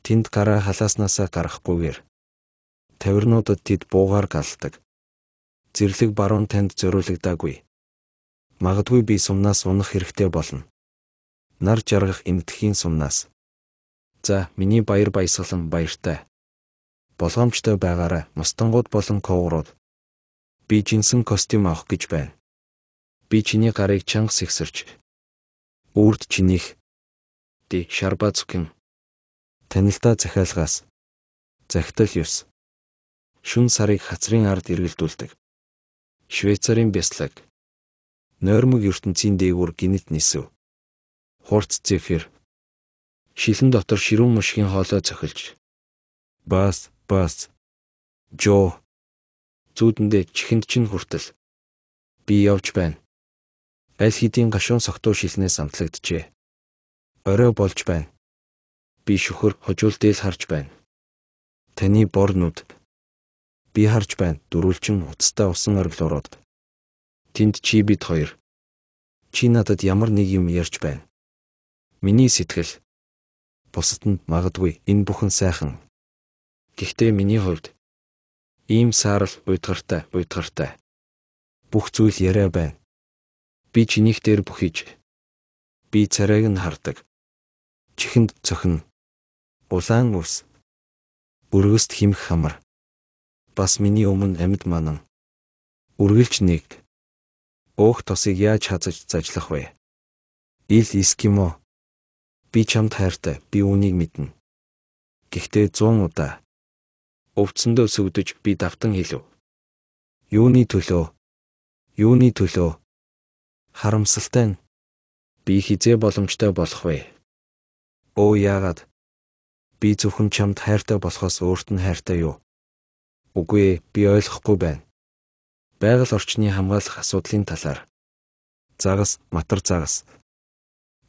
Тэнд гараа халааснаасаа гарахгүйгээр тавирнуудад тэд буугаар галдаг. Зэрлэг баруун танд зориулагдаагүй. Магадгүй би сумнаас унах хэрэгтэй болно. Нар жаргах эмтхийн сумнаас. За, миний баяр баясгалан баяртай. Болгоомжтой байгаарай. Мустангууд болон коврууд. Би жинсэн костюм авах гэж байна. Би чиний гарыг чанга сэгсэрч. Үрд чинийх Ди Шарбацкин танилтаа захиалгаас захидал 9 шүн сарыг хацрын ард эргэлдүүлдэг. Швейцарын бяцлаг. Нойрмог ертөнцийн дээгүүр гинт нисв. Хурц зефир. Шилэн дотор ширүүн мушгийн хоолой цохилж. Бас, бас. Жо. Зүудэндээ чихэнд чинь хүртэл. Би явж байна. Аль хэдийн гашуун согтуу шилнээс амтлагджээ орой болж байна. Би шөхөр хожуулдээс харж байна. Таны борнууд би харж байна. Дөрвөлжин уцтай усан оргилуурууд. Тэнд чи бид хоёр. Чи надад ямар нэг юм ярьж байна. Миний сэтгэл бусад нь магадгүй энэ бүхэн сайхан. Гэхдээ миний хувьд ийм саарл уйдгартай, уйдгартай. Бүх зүйл яриа байна. Би чинийх дээр бүхийж. Би царайг нь хардаг чихэнд цохино. Улаан ус. Бүргэст химх хамар. Бас миний өмнө амьд манан. Үргэлж нэг. Өөх тосыг яаж хазаж зажлах вэ? Ил эскимо. Би чамд хайртай, би үнийг мэднэ. Гэхдээ 100 удаа. Өвцөндөө сүвдэж би давтан хэлв. Юуны төлөө? Юуны төлөө? Харамсалтай нь би хизээ боломжтой болох вэ? Оо яагаад би зөвхөн чамд хайртай болохоос өөрт нь хайртай юу? Үгүй ээ, би ойлгохгүй байна. Байгаль орчны хамгаалах асуудлын талаар загас, матар загас.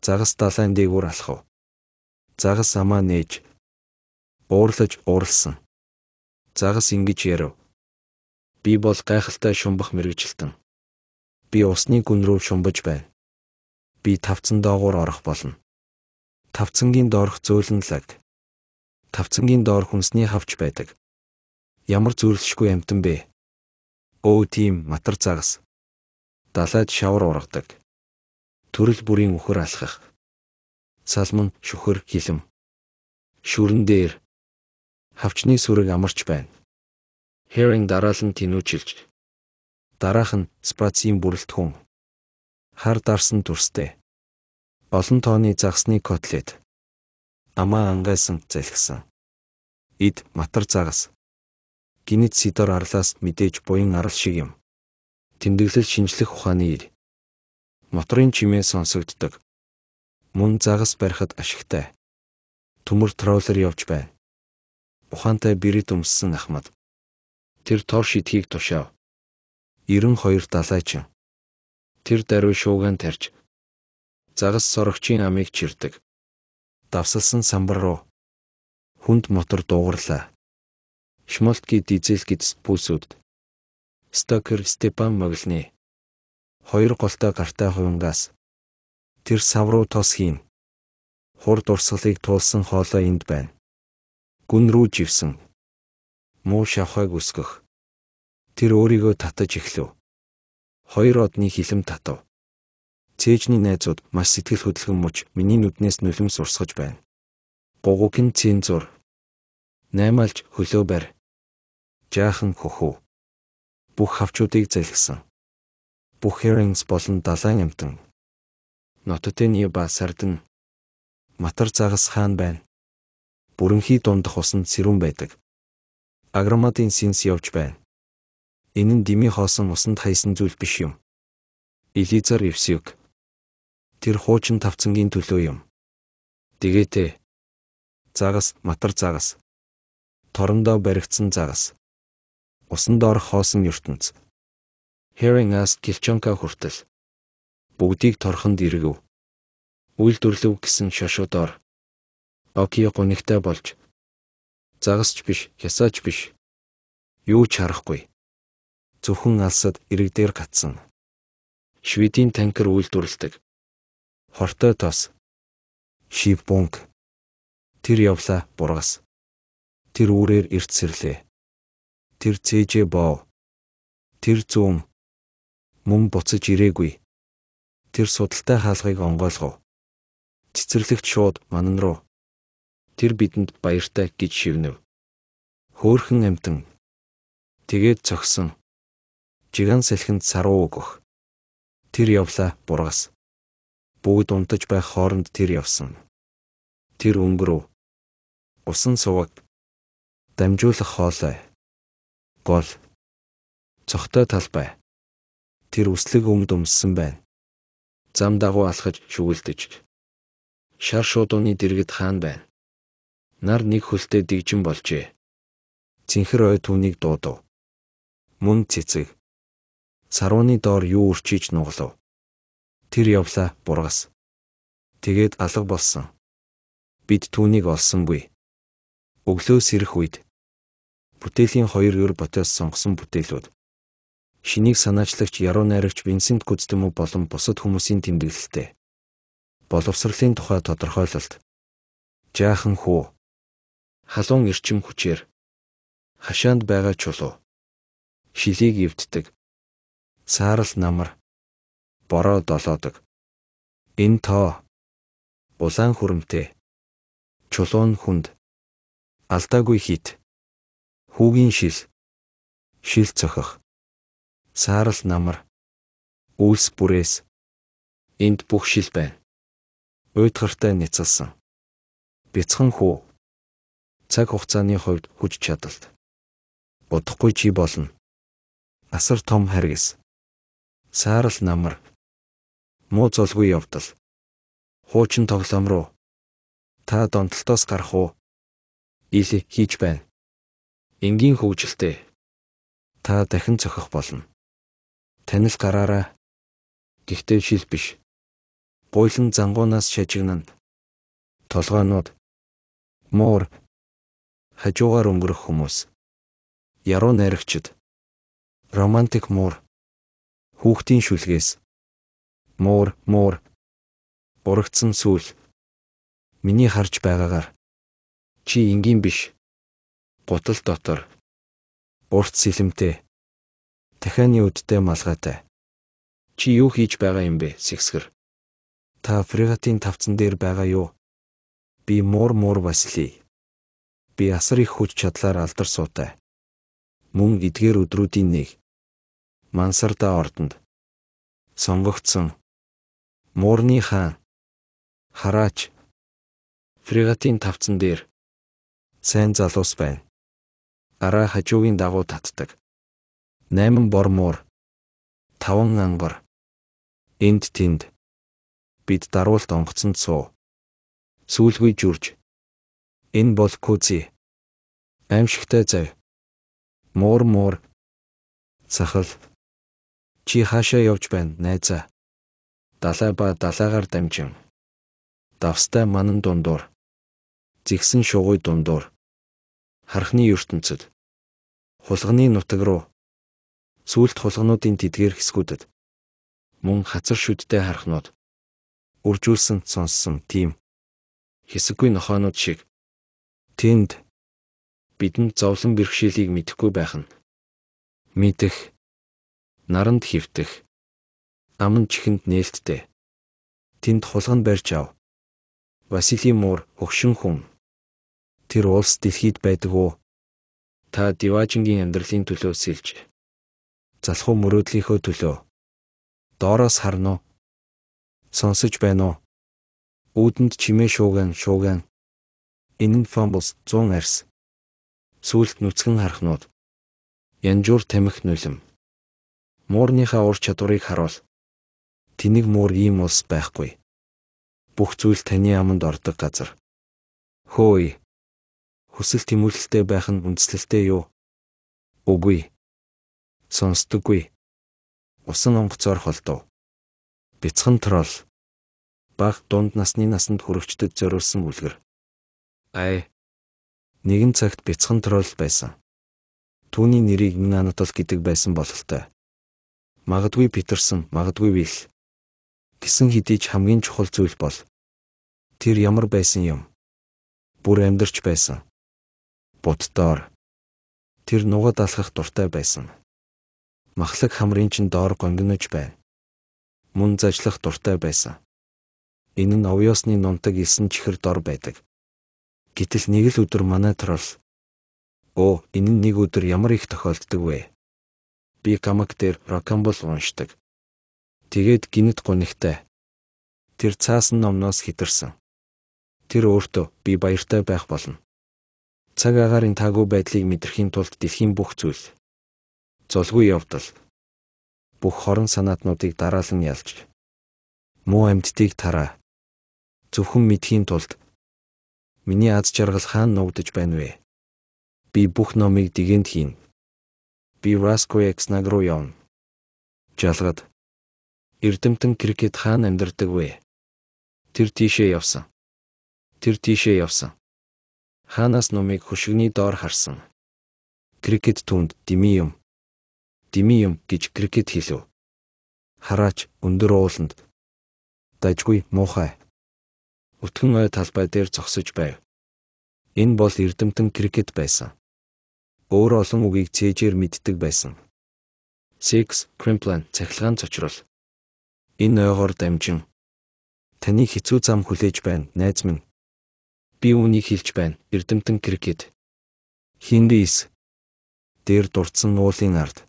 Загас далайн дээгүүр алхав. Загас амаа нээж уурлаж уурлсан. Загас ингэж ярив. Би бол гайхалтай шумбах мэрэгжилтэн. Би усны гүн рүү шумбаж байна. Би тавцан доогуур орох болно. Тавцангийн доорх зөөлнлэг. Тавцангийн доорх хүнсний хавч байдаг. Ямар зөөрлөшгүй амтан бэ? Өө тийм матар загас. Далайд шавар ургадаг. Төрөл бүрийн үхэр алхах. Салман, шүхэр, хилэм. Шүрэн дээр хавчны сүрэг амарч байна. Херинг дараалан тинүүчилж. Дараах нь спрацийн бүрэлдэхүүн. Хар дарсан төрстэй. Олон тооны загсны котлет. Амаа ангайсан зэлгсэн. Ид матар загас. Гинэт сидор арлаас мэдээж буян арал шиг юм. Тэмдэглэл шинжлэх ухааны ир. Моторын чимээ сонсогддог. Мөн загас барихад ашигтай. Төмөр троллер явж байна. Ухаантай бирэд өмссөн Ахмад. Тэр тор шидхийг тушаав. 92 далайчин. Тэр даруй шуугаан тарж загас сорогчийн амийг чирдэг. Давсалсан самбар руу хүнд мотор дуугарлаа. Шмолтки дизель гидс пүүсүүд. Стокер Степан Моглны хоёр голтой гартай хувингаас тэр сав руу тос хийн. Хурд урсгалыг туулсан хоолой энд байна. Гүн рүү живсэн. Муу шавхайг үсгэх. Тэр өөрийгөө татаж эхлэв. Хоёр одны хилэм татав. Цээжний найзууд маш сэтгэл хөдлөн мөч миний нүднээс нулимс урсгаж байна. Гугуг нь цээн зур. Наймаалж хөлөө барь. Жаахан хөхөө. Бүх хавчуудыг залгисан. Бүх herrings болон далайн амтан. Нототын ба сардан. Матар загас хаан байна. Бүрэнхий дундах усан сэрүүн байдаг. Агроматын синс явж байна. Энэ нь дими хоосон усанд хайсан зүйл биш юм. Элизар Евсюк тэр хуучин тавцангийн төлөө юм. Тэгээтэй загас, матар загас. Торондоо баригдсан загас. Усан доор хоосон ертөнц. Herring-аас Килчонка хүртэл бүгдийг торхонд эргэв. Үйлдвэрлэв гэсэн шошоодоор Оки гонигтай болж загасч биш, хясаач биш. Юу ч харахгүй. Зөвхөн алсад ирэг дээр гацсан. Шведийн танкер үйлдвэрлэдэг. Хортой тос. Шив бунг. Тэр явла бургас. Тэр үүрээр эрт сэрлээ. Тэр цээжээ боо. Тэр зүүм. Мөн буцаж ирээгүй. Тэр судалтай хаалгыг онгойлгов. Цэцэрлэгт шууд манан руу. Тэр бидэнд баяртай гэж шивнэв. Хөөхөн амтан. Тэгээд цогсон. Жиган салхинд саруу өгөх. Тэр явла бургас. Бүгд унтаж байх хооронд тэр явсан. Тэр өнгөрөв. Усан суваг. Дамжуулах хоолой. Гол. Цогтой талбай. Тэр үслэг өмд өмссөн байна. Зам дагуу алхаж шүглдэж. Шар шуудууны дэргэд хаан байна. Нар нэг хөлтэй дэгжин болжээ. Цинхэр ой түүнийг дуудав. Мөн цэцэг. Сарууны доор юу өрчиж нуглав. Тэр явлаа бургас. Тэгээд алга болсон. Бид түүнийг олсонгүй. Өглөөс ирэх үед бүтээлийн хоёр өр ботоос сонгосон бүтээлүүд. Шинийг санаачлагч яруу найрагч Винсент Гүздэмүү болон бусад хүмүүсийн тэмдэглэлтэй. Боловсролын тухай тодорхойлолт. Жаахан хүү. Халуун эрчим хүчээр хашаанд байгаа чулуу. Шилийг эвддэг. Саарал намар бороо долоодог. Энэ тоо улаан хүрэмтэй. Чулуун хүнд алдаагүй хит. Хүүгийн шил. Шил цохох. Саарал намар. Үлс бүрээс энд бүх шил байна. Уйтгартай нэцэлсэн. Бяцхан хүү. Цаг хугацааны хувьд хүч чадалт. Удахгүй чи болно. Асар том харгис. Саарал намар муу золгүй явдал. Хуучин тоглоом руу та донтолтоос гарах уу? Ил хийж байна. Энгийн хөвгөлтэй. Та дахин цохих болно. Танил гараараа. Гэхдээ шил биш. Буйлан зангуунаас шажигнана. Толгоонууд муур хажуугаар өнгөрөх хүмүүс. Яруу найрагчд. Романтик муур. Хүүхдийн шүлгээс муур муур урагцсан сүүл миний харж байгаагаар чи энгийн биш гутал дотор урт сэлэмтэй дахианы үдтэй малгайтай чи юу хийж байгаа юм бэ сэхсгэр та фрегатын тавцан дээр байгаа юу би муур муур Василий би асар их хүч чадлаар алдар суутай мөн эдгээр өдрүүдийн нэг мансардаа ордонд сонгогдсон Муурны хаан хараач фрегатын тавцан дээр сайн залуус байна. Араа хажуугийн дагуу татдаг. 8 бор муур 5 ангар энд тэнд бид даруулт онгоцонд суу. Сүүлгүй жүрж. Энэ бол кузи. Аимшигтай зав. Муур муур. Сахал. Чи хаашаа явж байна, найзаа? Далай ба далайгаар дамжин. Давстай манан дундуур. Зигсэн шугуй дундуур. Хархны ертөнцид. Хулганы нутаг руу. Сүулт хулгануудын тэдгээр хэсгүүдэд. Мөн хацар шүдтэй хархнууд. Үржүүлсэн сонссон тийм хэсэггүй нохоонууд шиг. Тэнд бидэнд зовлон бэрхшээлийг мэдхгүй байх нь. Мэдэх, наранд хөвтөх, Аман чихэнд нээлттэй. Тэнд хулгана барьж ав. Василий Муур өгшин хүн. Тэр улс дэлхийд байдаг уу? Та Диважингийн амьдралын төлөө сэлж. Залхуу мөрөөдлийнхөө төлөө. Доороос харна уу? Сонсож байна уу? Үүдэнд чимээ шууган шууган. Энэ нь Фомбос 100 арс. Сүулт нүцгэн хархнууд. Янжуур тамхи нүлэм. Муурныхаа ур чадварыг харуул. Тэнийг муур ийм улс байхгүй. Бүх зүйл таны аманд ордог газар. Хөөе. Хүсэл тэмүүлэлтэй байх нь үндслэлтэй юу? Үгүй. Сонсдоггүй. Усан онгоцоор холдов. Бяцхан трол. Баг дунд насны насанд хүрэгчдэд зориулсан бүлгэр. Ай. Нэгэн цагт бяцхан трол байсан. Түүний нэрийг Анатол гэдэг байсан бололтой. Магадгүй Питерсон, магадгүй Вил гэсэн хэдий ч хамгийн чухал зүйл бол тэр ямар байсан юм. Бүр амьдарч байсан. Буддоор тэр нугад алхах дуртай байсан. Махлаг хамрын чин доор гонгинож байна. Мөн зажлах дуртай байсан. Энэ нь овёсны нунтаг илсэн чихэр дор байдаг. Гэтэл нэг л өдөр манай трол Оо, энэ нь нэг өдөр ямар их тохиолддог вэ? Би гамаг дээр рокамбол уншдаг. Тэгээд гинт гунигтай. Тэр цаасан номноос хідэрсэн. Тэр өөртөө би баяртай байх болно. Цаг агарын таагүй байдлыг мэдрэхийн тулд дэлхийн бүх зүйл золгүй явдал бүх хорон санаатнуудыг дараалан ялж муу амьдтыг тараа зөвхөн мэдхийн тулд миний аз жаргал хаан нуугдж байна вэ? Би бүх номыг дэгэнд хийн. Би Раско Экснаг руу явна. Жалгад Эрдэмтэн Крикет хаана амьдардаг вэ? Тэр тийшээ явсан. Тэр тийшээ явсан. Хаанаас номыг хөшигний доор харсан. Крикет түнд дими юм. Дими юм гэж Крикет хэлв. Хараач өндөр ууланд дажгүй муухай. Өтгөн ой талбай дээр зогсож байв. Энэ бол эрдэмтэн Крикет байсан. Өөр олон үгийг цээжээр мэддэг байсан. Six Crimplan цахилгаан цочрол Энэ ойгоор дамжин. Таны хэцүү зам хүлээж байна, найз минь. Би үүнийг хэлж байна. Эрдэмтэн крикет. Хиндис. Дээр дурдсан нуулын ард.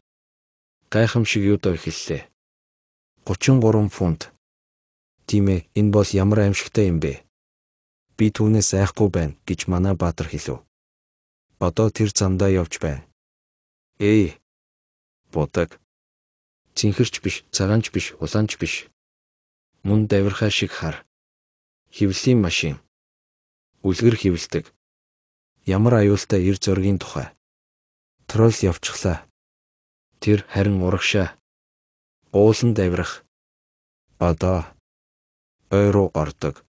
Гайхамшиг юудоо эхэллээ. 33 фунт. Тийм ээ, энэ бол ямар аимшигтай юм бэ? Би түүнээс айхгүй байна гэж манай Баатар хэлв. Одоо тэр замдаа явж байна. Эй. Бодог. Цинхэрч биш, цагаанч биш, улаанч биш. Мөн давирхай шиг хар. Хевлийн машин. Үлгэр хевэлдэг. Ямар аюултай эр зөргийн тухай. Тролл явчихлаа. Тэр харин урагшаа. Уулан давирах. Одоо ой руу ордог.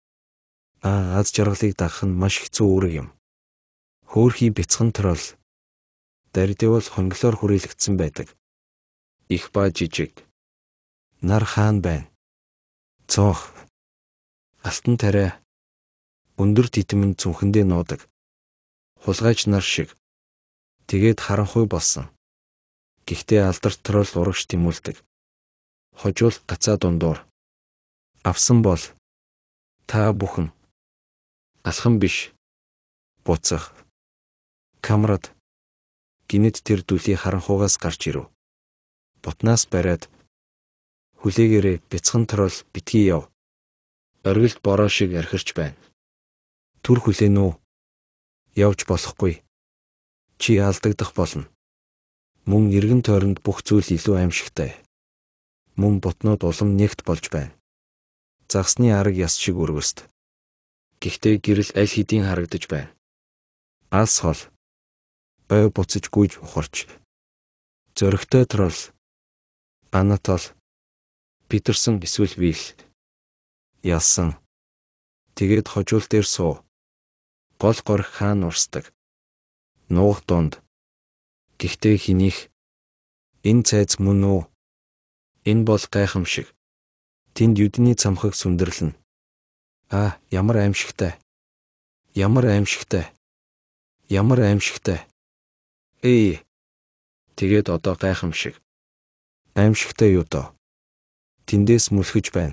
Аа аз жаргалыг дагах нь маш хэцүү үүрэг юм. Хөөхий бяцхан тролл дардивал хонглоор хүрээлэгдсэн байдаг их ба жижиг нар хаан байна. Цонх алтан тариа өндөр титмэн зүнхэндээ нуудаг. Хулгайч нар шиг. Тэгээд харанхуй болсон. Гэхдээ алдартрол урагш тэмүүлдэг. Хожуул гацаа дундуур. Авсан бол та бүхэн алхан биш. Буцах. Камрад гинэд тэр дүлий харанхуугаас гарч ирв бутнаас бариад хүлээгээрээ бяцхан трол битгий яв. Оргилд бороо шиг архирч байна. Түр хүлээн үү? Явж болохгүй. Чи алдагдах болно. Мөн эргэн тойронд бүх зүйл илүү аимшигтай. Мөн бутнууд улам нэгт болж байна. Загсны арга яс шиг өргөст. Гэхдээ гэрэл аль хэдийн харагдаж байна. Алс хол. Бай буцаж гүйж ухарч. Зөрөгтэй трол Анатол Питерсон эсвэл Вил ялсан. Тэгээд хожуул дээр суу. Гол гор хаан урсдаг. Нуух дунд. Гэхдээ хинийх энэ цайз мөн үү? Энэ бол гайхамшиг. Тэнд юдны цамхаг сүндэрлэн. Аа, ямар аимшигтай. Ямар аимшигтай. Ямар аимшигтай. Ээ. Тэгээд одоо гайхамшиг аимшигтай юу доо. Тэндээс мөлхөж байна.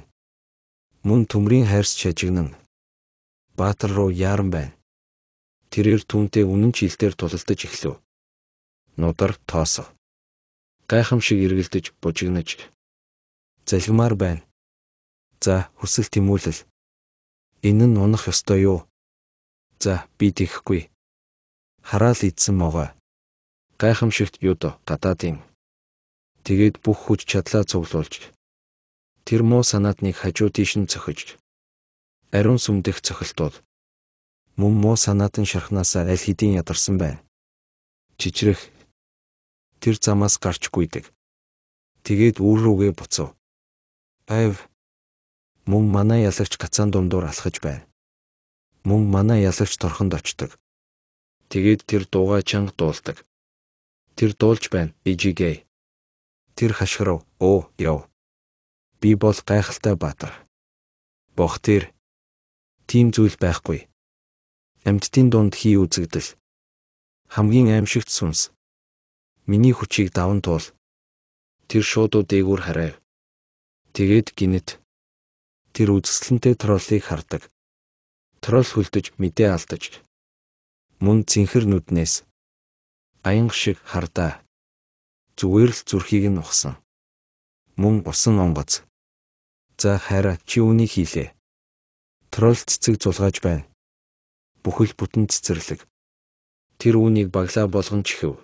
Мөн төмрийн хайрс шажигнан Баатар руу яаран байна. Тэрээр түүнтэй үнэн жилдээр тулалдаж эхлэв. Нудар тоосоо. Гайхамшиг эргэлдэж бужигнаж залгимаар байна. За, хүсэл тэмүүлэл. Энэ нь унах ёстой юу? За, би тэхгүй. Хараал идсэн могой. Гайхамшигт юу доо гадаад юм. Тэгээд бүх хүч чадлаа цуглуулж тэр муу санаатныг хажуу тийш нь цохиж ариун сүмдэх цохилтууд мөн муу санаатын шархнаасаа аль хэдийн ядарсан бай. Чичрэх тэр замаас гарчгүйдэг. Тэгээд үүр рүүгээ буцав. Айв мөн манай ялагч гацаан дундуур алхаж бай. Мөн манай ялагч торхонд очдог. Тэгээд тэр дуугаа чанга дуулдаг. Тэр дуулж байна. Ижигээ. Тэр хашгирав. Оо, яв. Би бол гайхалтай баатар. Бох тэр тийм зүйл байхгүй. Амьдтын дунд хий үзэгдэл. Хамгийн аимшигт сүнс. Миний хүчийг даван туул. Тэр шууд дээгүүр харав. Тэгээд гинэт. Тэр үзэсгэлэнтэй троллыг хардаг. Тролл хүлдэж мэдээ алдаж. Мөн зинхэр нүднээс аянга шиг хардаа зүгээр л зүрхийг нь ухсан. Мөн усан онгоц. За хараа чи үнийг хийлээ. Тролл цэцэг зулгааж байна. Бүхэл бүтэн цэцэрлэг. Тэр үнийг баглаа болгон чихв.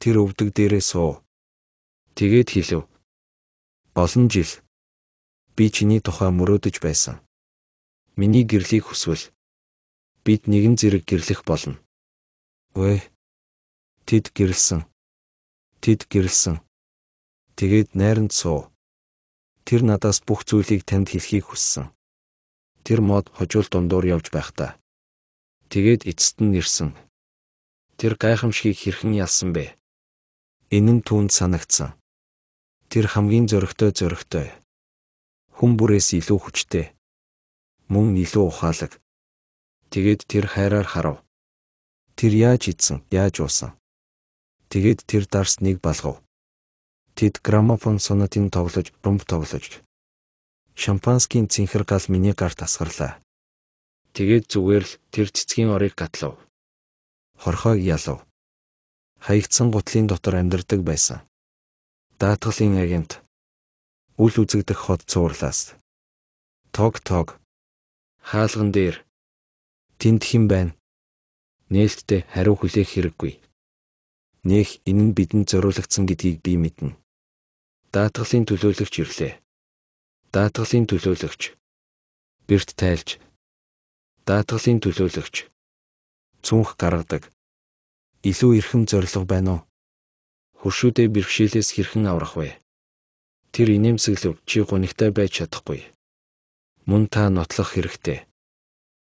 Тэр өвдөг дээрээ суу. Тэгээд хэлв. Олон жил би чиний тухай мөрөөдөж байсан. Миний гэрлийг хүсвэл бид нэгэн зэрэг гэрлэх болно. Вэ? Тэд гэрлсэн. Тэд гэрэлсэн. Тэгээд найранд суу. Тэр надаас бүх зүйлийг танд хэлхийг хүссэн. Тэр мод хожуул дундуур явж байхдаа. Тэгээд эцэст нь ирсэн. Тэр гайхамшгийг хэрхэн ялсан бэ? Энэ нь түүнд санагдсан. Тэр хамгийн зөрөгтэй зөрөгтэй. Хүн бүрээс илүү хүчтэй. Мөн илүү ухаалаг. Тэгээд тэр хайраар харав. Тэр яаж идсэн, яаж уусан? Тэгээд тэр дарс нэг балгав. Тэд граммофон сонатын тоглож, бомб тоглож. Шампанскийн цэнхэр гал миний гарт асгарлаа. Тэгээд зүгээр л тэр цэцгийн орыг гатлав. Хорхойг ялав. Хаягдсан гутлын дотор амьдардаг байсан. Даатгалын агент үл үзэгдэх хот цуурлаас. Тог тог. Хаалган дээр тэнд хэн байна? Нээлттэй хариу хүлээх хэрэггүй. Нэх энэ нь бидэнд зориулагдсан гэдгийг би мэднэ. Даатгалын төлөөлөгч ирлээ. Даатгалын төлөөлөгч. Бэрт тайлж. Даатгалын төлөөлөгч. Цүнх гаргадаг. Илүү эрхэм зориг байна уу? Хуршүүдээ бэрхшээлээс хэрхэн аврах вэ? Тэр инээмсэглэв чи гонигтай байж чадахгүй. Мөн та нотлох хэрэгтэй.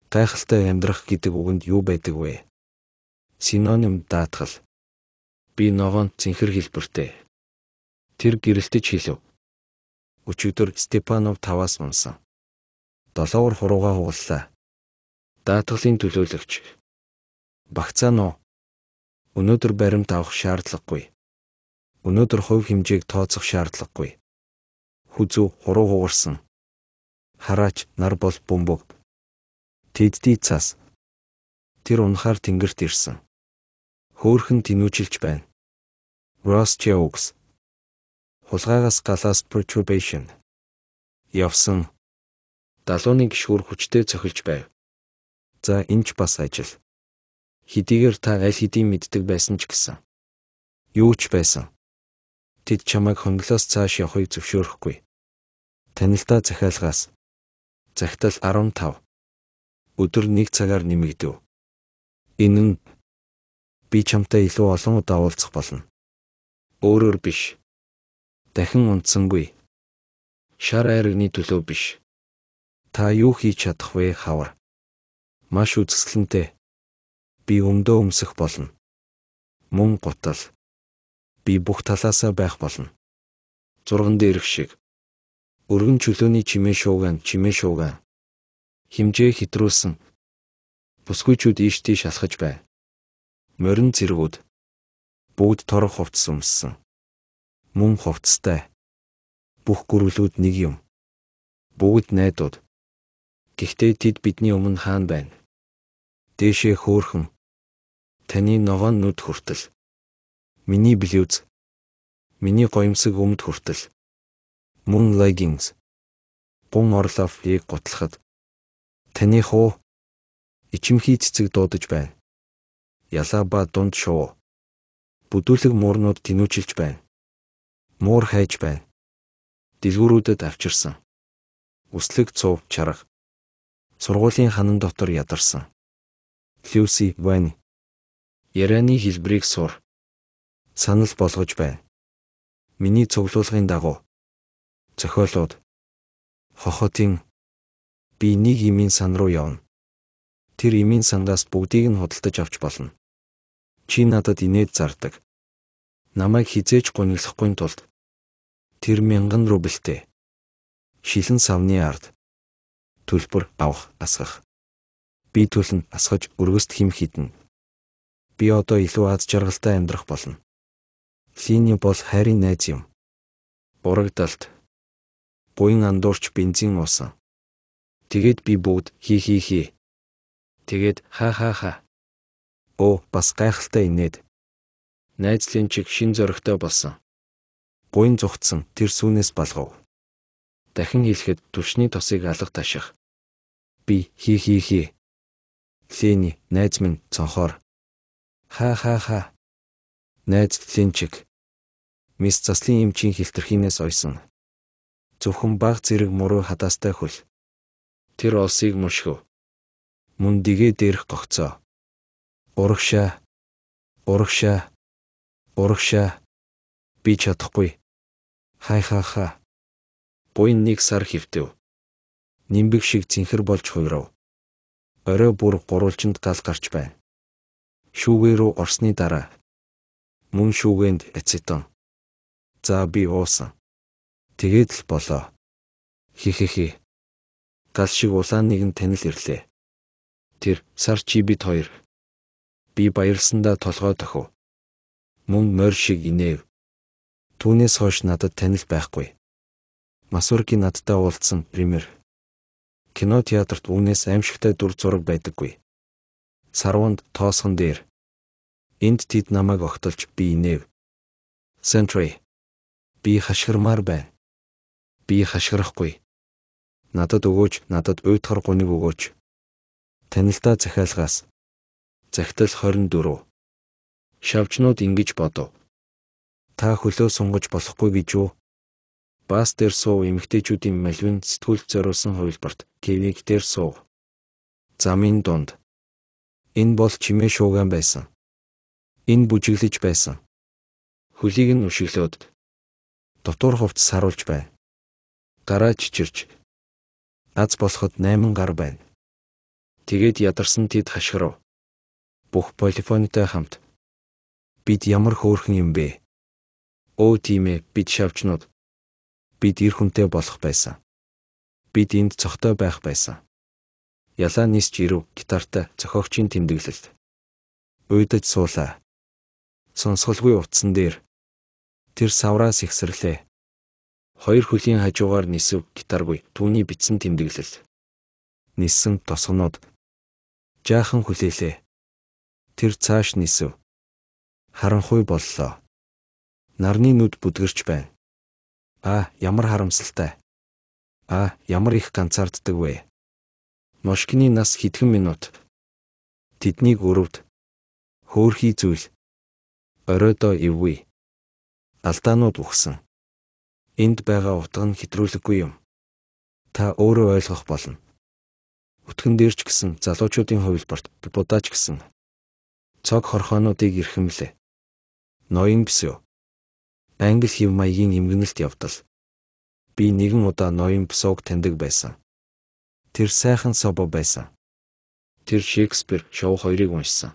Гайхалтай амьдрах гэдэг үгэнд юу байдаг вэ? Синоним даатгал Би ногоон цэнхэр хэлбэртэй. Тэр гэрэлтэж хэлв. Өчигдөр Степанов таваас унсан. Долоовор хуруугаа хугаллаа. Даатгалын төлөөлөгч. Багцаано. Өнөөдөр баримт авах шаардлагагүй. Өнөөдөр хувь хэмжээг тооцох шаардлагагүй. Хүзүү хуруу хугарсан. Хараач нар бол бөмбөг. Тэдди цас. Тэр унахаар тэнгэрт ирсэн. Хөөхөн тинүүжилж байна gross jokes хулгайгаас галаас perturbation явсан 71 гишүүр хүчтэй цохилж байв. За энэ ч бас ажил. Хэдийгээр та аль хэдийн мэддэг байсан ч гэсэн. Юу ч байсан. Тэд чамайг хонглоос цааш явахыг зөвшөөрөхгүй. Танилтаа захиалгаас. Загтал 15. Өдөр 1 цагаар нэмэгдэв. Энэ нь би чамтай илүү олон удаа уулзах болно өөрөөр биш. Дахин унтсангүй. Шар айрагны төлөө биш. Та юу хийж чадах вэ хавар? Маш үзэсгэлэнтэй. Би өмдөө өмсөх болно. Мөн гутал. Би бүх талаасаа байх болно. Зурган дээрх шиг. Өргөн чөлөөний чимээ шуугаан, чимээ шуугаан. Химжээ хитрүүлсэн. Бүсгүйчүүд ийш тийш алхаж бай. Морин зэргүүд бүгд торог хувцас өмссөн. Мөн хувцастай. Бүх гүрвлүүд нэг юм. Бүгд найдууд. Гэхдээ тэд бидний өмнө хаан байна. Дээшээ хөөхөн. Таны ногоон нүд хүртэл. Миний блюз. Миний гоёмсог өмд хүртэл. Мөн leggings. Гун орлофыг гутлахад таны хуу ичимхий цэцэг дуудаж байна. Ялаа ба дунд шуу бүдүүлэг муурнууд тинүүжилж байна. Муур хайж байна. Дэлгүүрүүдэд авчирсан. Үслэг цув чарга. Сургуулийн ханан дотор ядарсан. Люси Вэн. Ярианы хэлбэрийг сур. Санал болгож байна. Миний цуглуулгын дагуу. Зохиолууд. Хохотын би нэг имийн сан руу явна. Тэр имийн сандаас бүгдийг нь худалдаж авч болно. Чи надад инээд зардаг. Намайг хизээж гонёлохгүй тулд тэр мянган рубльтэй шилэн савны ард төлбөр авах асгах. Би төлн асгаж өргөст хим хідэн. Би одоо илүү аз жаргалтай амьдрах болно. Лини бол хайрын найз юм. Урагдалт. Буян андуурч бензин уусан. Тэгэд би бүгд хи хи хи. Тэгэд ха ха ха. Оо бас гайхалтай инээд. Найзлын чиг шин зөрөгтэй болсон. Гуйн зүгтсэн тэр сүүнээс балгав. Дахин хэлэхэд түлшний тосыг алга таших. Би хи хи хи. Лени найз минь цонхоор. Ха ха ха. Найзлын чиг. Мис заслын эмчийн хилтерхийнээс ойсон. Зөвхөн баг зэрэг муруу хадаастай хөл. Тэр олсыг мушгив. Мөн дигээ дээрх гогцоо Урагшаа. Урагшаа. Урагшаа. Би чадахгүй. Хай хаа хаа. Буин нэг сар хөвтөв. Нимбэг шиг зинхэр болж хуурав. Орой бүр гурвалжинд гал гарч байна. Шүүгээ рүү орсны дараа мөн шүүгээнд эцэтэн. За би уусан. Тэгээд л болоо. Хихихи. Гал шиг улаан нэгэн танил ирлээ. Тэр сар чи бит хоёр би баярлсандаа толгой тохив. Мөн морь шиг инээв. Түүнээс хойш надад танил байхгүй. Масурки надтай уулзсан премьер. Кино театрт үүнээс аимшигтай дүр зураг байдаггүй. Сарванд тоосгон дээр. Энд тэд намайг огтолж би инээв. Сентри. Би хашгирмаар байна. Би хашгирахгүй. Надад өгөөч, надад уйтгар гуниг өгөөч. Танилтаа захиалгаас Загтал 24. Шавчнууд ингэж бодов. Та хөлөө сунгаж болохгүй гэж юу? Бас дээр суу эмгтээчүүдийн маливын сэтгүүлд зориулсан хувилбарт кивиг дээр суу. Замын дунд. Энэ бол чимээ шууган байсан. Энэ бүжиглэж байсан. Хөлийг нь үшиглөөд дотор хувцас харуулж байна. Гараа чичирч. Аз болоход 8 гар байна. Тэгэд ядарсан тед хашгирав бүх полифонтой хамт бид ямар хөөрхөн юм бэ? Өө тийм ээ, бид шавчнууд. Бид эр хүнтэй болох байсан. Бид энд цогтой байх байсан. Ялаа нисч ирв, гитартай, зохиогчийн тэмдэглэлт. Уйдаж суулаа. Сонсголгүй утсан дээр тэр савраас ихсэрлээ. Хоёр хөлийн хажуугаар нисв гитаргүй, түүний бичсэн тэмдэглэл. Ниссэн тосгонууд жаахан хүлээлээ Тэр цааш нисв. Харанхуй боллоо. Нарны нүд бүдгэрч байна. Аа, ямар харамсалтай. Аа, ямар их ганцаарддаг вэ? Мошкины нас хэдхэн минут. Тэднийг өрөвд. Хөөхий зүйл. Оройдоо ивгүй. Алдаанууд ухсан. Энд байгаа утга нь хэтрүүлэггүй юм. Та өөрөө ойлгох болно. Утган дээр ч гэсэн залуучуудын хувилбарт, будач гэсэн Цог хорхоонуудыг ирхэмлээ. Ноён псё. Англи хэв маягийн эмгэнэлт явдал. Би нэгэн удаа ноён псог таньдаг байсан. Тэр сайхан собо байсан. Тэр Шекспир шоу хоёрыг уншсан.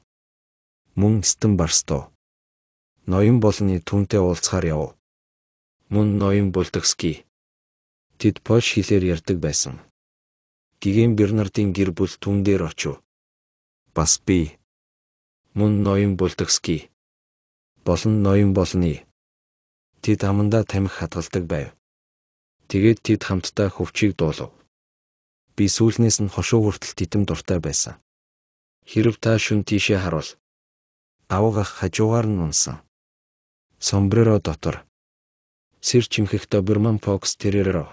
Мөн Стен Барсто. Ноён болны түнтэй уулзахаар яв. Мөн ноён Болтгски. Тэд Польш хэлээр ярьдаг байсан. Гэгэн Бернардын гэр бүл түн дээр очив. Бас би мөн ноён Булдагский болон ноён болны тэд хамандаа тамхи хадгалдаг байв. Тэгээд тэд хамтдаа хөвчийг дуулав. Би сүүлнээс нь хошуу хүртэл титэм дуртай байсан. Хэрв та шүн тийшээ харуул. Авгах хажуугаар нь унсан. Сомбреро дотор сэр чимхэх доберман фокс тэрээр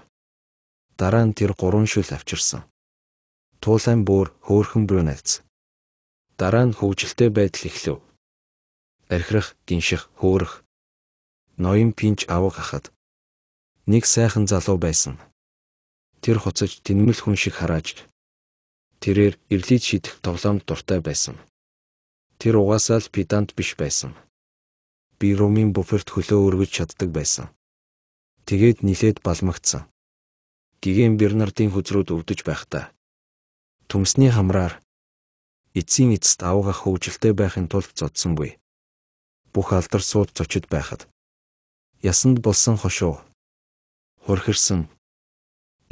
дараа нь тэр гурван шүл авчирсан. Туулайн бүр хөөхөн брюнетс дараа нь хөвгөлтэй байдал эхлэв. Архирах, гинших, хөөрөх, ноён пинч авга хахад нэг сайхан залуу байсан. Тэр хуцаж тэнмэл хүн шиг харааж тэрээр эрлийд шидэх тоглоомд дуртай байсан. Тэр угаасаа л педант биш байсан. Би Румын буферт хөлөө өргөж чаддаг байсан. Тэгээд нилээд балмагцсан. Гэгэн Бернардын хүзрүүд өвдөж байхдаа төмсний хамраар эцсийн эцэст авгаа хөвжөлтэй байхын тулд зодсон буй. Бүх алдар сууд зочид байхад ясанд болсон хошуу хурхирсан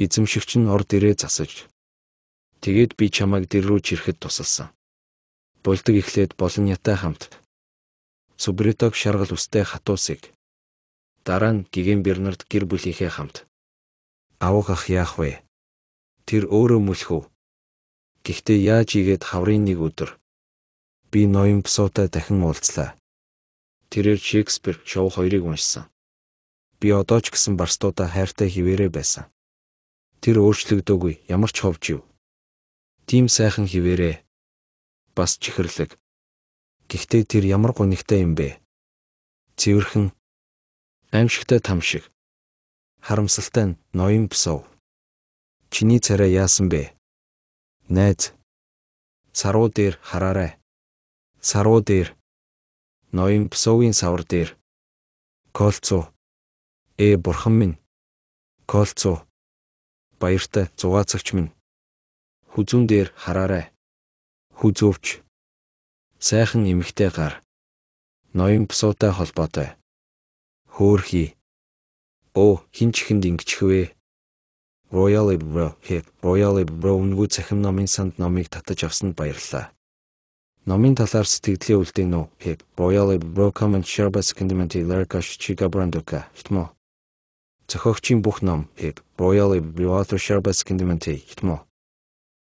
эзэмшигч нь орд ирээ засаж тэгээд би чамайг дэр рүү чирэхэд тусалсан. Булдаг ихлээд болон ятай хамт Субритог шаргал үстэй хатуусыг дараа нь гигэн Бернард гэр бүлийнхээ хамт авах ах яах вэ? Тэр өөрөө мөлхөв Гэхдээ яаж игээд хаврын нэг өдөр би ноён Псотой дахин уулзлаа. Тэрээр Шекспир шоу хоёрыг уншсан. Би одоо ч гэсэн Барстуудаа хайртай хിവэрэ байсан. Тэр өөрчлөгдөөгүй, ямар ч ховж юу. Тим сайхан хിവэрэ. Бас чихэрлэг. Гэхдээ тэр ямар гонигтай юм бэ? Цэвэрхэн аимшигтай там шиг харамсалтай ноён псов. Чиний царай яасан бэ? Найз. Саруу дээр хараарай. Саруу дээр. Ноён псовын савар дээр. Колцоо. Ээ бурхан минь. Колцоо. Баяртай зугаацагч минь. Хүзүүн дээр хараарай. Хүзөвч. Сайхан эмэгтэй гар. Ноён псуутай холбоотой. Хөөхий. Оо, хин ч ихэнд ингэчихвээ Royal Ebro хэ Royal Ebro өнгөө цахим номын санд номыг татаж авсанд баярлалаа. Номын талаар сэтгэлийн үлдээн үү хэ Royal Ebro Common Sherbas Condiment Larkash Chica Branduka хитмө. Зохиогчийн бүх ном хэ Royal Ebro Author Sherbas Condiment хитмө